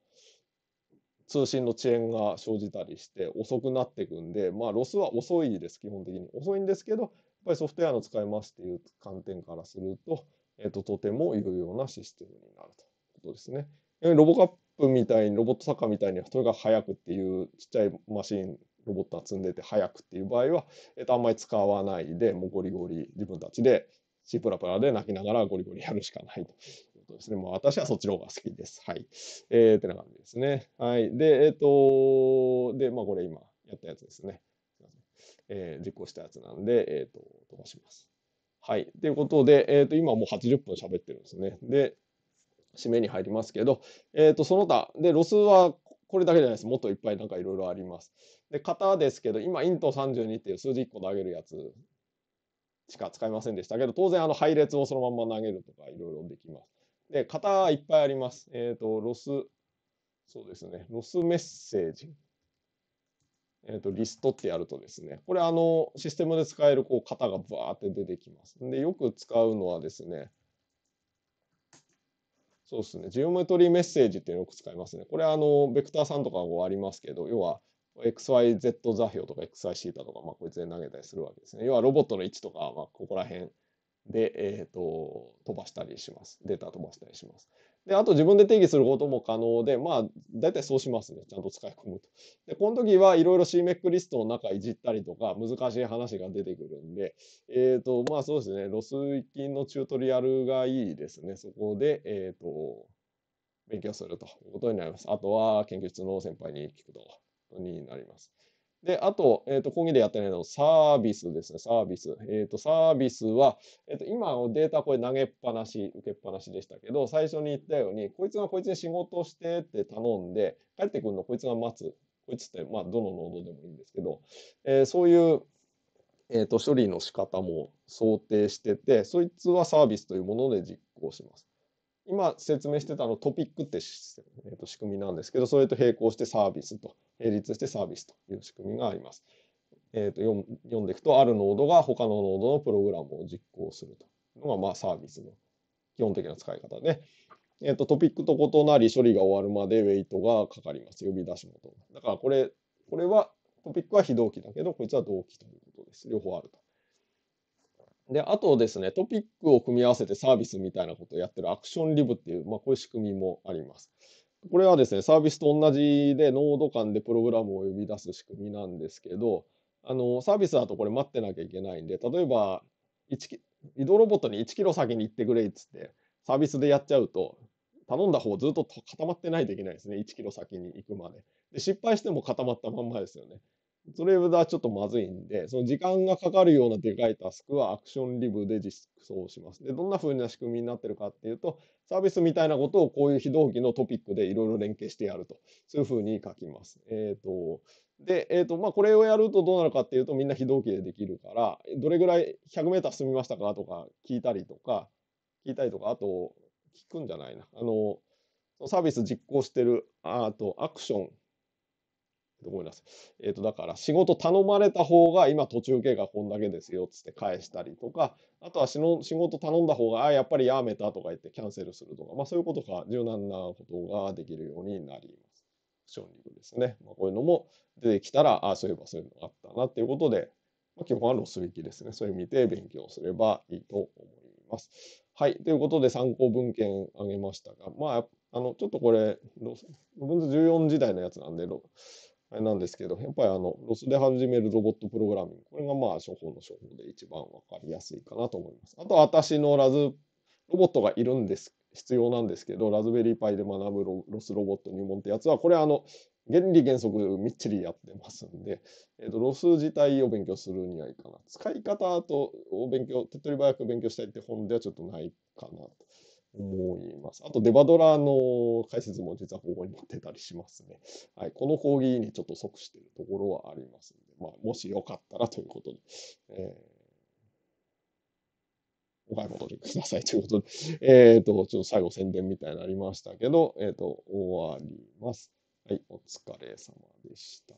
通信の遅延が生じたりして遅くなっていくんでまあロスは遅いです基本的に遅いんですけどやっぱりソフトウェアの使い回しっていう観点からすると、えっと、とても有用なシステムになるということですね。ロボカップみたいにロボットサッカーみたいにそれが速くっていうちっちゃいマシンロボットが積んでて速くっていう場合は、えっと、あんまり使わないでもうゴリゴリ自分たちでシプラプラで泣きながらゴリゴリやるしかないと。うですね。もう私はそっちの方が好きです。はい。えー、ってな感じですね。はい。で、えっ、ー、と、で、まあ、これ今やったやつですね。えー、実行したやつなんで、えっ、ー、と、飛ばします。はい。ということで、えっ、ー、と、今もう80分喋ってるんですね。で、締めに入りますけど、えっ、と、その他、で、ロスはこれだけじゃないです。もっといっぱいなんかいろいろあります。で、型ですけど、今、イント32っていう数字1個で上げるやつしか使いませんでしたけど、当然、あの、配列をそのまま投げるとか、いろいろできます。で、型いっぱいあります。えっ、ー、と、ロス、そうですね、ロスメッセージ。えっ、ー、と、リストってやるとですね、これ、あの、システムで使える、こう、型がバーって出てきます。で、よく使うのはですね、そうですね、ジオメトリーメッセージってよく使いますね。これ、あの、ベクターさんとかもありますけど、要は、XYZ 座標とか XYC とか、まあ、こいつで投げたりするわけですね。要はロボットの位置とか、まあ、ここら辺で、えーと、と飛ばしたりします。データ飛ばしたりします。で、あと自分で定義することも可能で、まあ、大体そうしますね。ちゃんと使い込むと。で、この時はいろいろ CMEC リストの中いじったりとか、難しい話が出てくるんで、えっ、ー、と、まあそうですね。ロス域のチュートリアルがいいですね。そこで、えっ、ー、と、勉強するということになります。あとは研究室の先輩に聞くと。になります。で、あと、えっ、ー、と、講義でやってないの、サービスですね、サービス。えっ、ー、と、サービスは、えっ、ー、と、今、データこれ投げっぱなし、受けっぱなしでしたけど、最初に言ったように、こいつがこいつに仕事してって頼んで、帰ってくるのこいつが待つ。こいつって、まあ、どのノードでもいいんですけど、えそういう、えっ、と、処理の仕方も想定してて、そいつはサービスというもので実行します。今説明してたのトピックって、えと仕組みなんですけど、それと並行してサービスと、並立してサービスという仕組みがあります。えーと、読んでいくと、あるノードが他のノードのプログラムを実行するというのが、まあ、サービスの基本的な使い方で、えーと、とトピックと異なり処理が終わるまでウェイトがかかります。呼び出し元だからこれ、これはトピックは非同期だけど、こいつは同期ということです。両方あると。で、あとですね、トピックを組み合わせてサービスみたいなことをやってるアクションリブっていう、まあ、こういう仕組みもあります。これはですね、サービスと同じで、ノード間でプログラムを呼び出す仕組みなんですけど、あのサービスだとこれ待ってなきゃいけないんで、例えば1、移動ロボットに1キロ先に行ってくれっつって、サービスでやっちゃうと、頼んだ方ずっと固まってないといけないですね、1キロ先に行くまで。で失敗しても固まったまんまですよね。それはちょっとまずいんで、その時間がかかるようなでかいタスクはアクションリブで実装します。で、どんな風な仕組みになってるかっていうと、サービスみたいなことをこういう非同期のトピックでいろいろ連携してやると。そういう風に書きます。えっ、ー、と、で、えっ、ー、と、まあ、これをやるとどうなるかっていうと、みんな非同期でできるから、どれぐらい100メーター進みましたかとか聞いたりとか、聞いたりとか、あと、聞くんじゃないな。あの、サービス実行してる、あと、アクション、ごめんなさい。えっ、ー、と、だから仕事頼まれた方が今途中経過こんだけですよっつって返したりとか、あとは仕事頼んだ方が、あやっぱりやめたとか言ってキャンセルするとか、まあそういうことが柔軟なことができるようになります。ションリですね。まあ、こういうのも出てきたら、あそういえばそういうのがあったなっていうことで、まあ、基本はロス引きですね。それ見て勉強すればいいと思います。はい。ということで参考文献あげましたが、まあ、あの、ちょっとこれ、ロス、文図14時代のやつなんで、なんですけど、やっぱりあの、ロスで始めるロボットプログラミング、これがまあ、処方の処方で一番わかりやすいかなと思います。あと、私のラズ、ロボットがいるんです、必要なんですけど、ラズベリーパイで学ぶロロスロボット入門ってやつは、これあの、原理原則みっちりやってますんで、えー、とロス自体を勉強するにはいいかな。使い方とを勉強、手っ取り早く勉強したいって本ではちょっとないかなと。思います。あと、デバドラの解説も実はここに載ってたりしますね。はい、この講義にちょっと即しているところはありますので、まあ、もしよかったらということで、えー、お買い求めくださいということで、えっ、ー、と、ちょっと最後宣伝みたいになりましたけど、えっ、ー、と、終わります。はい、お疲れ様でした。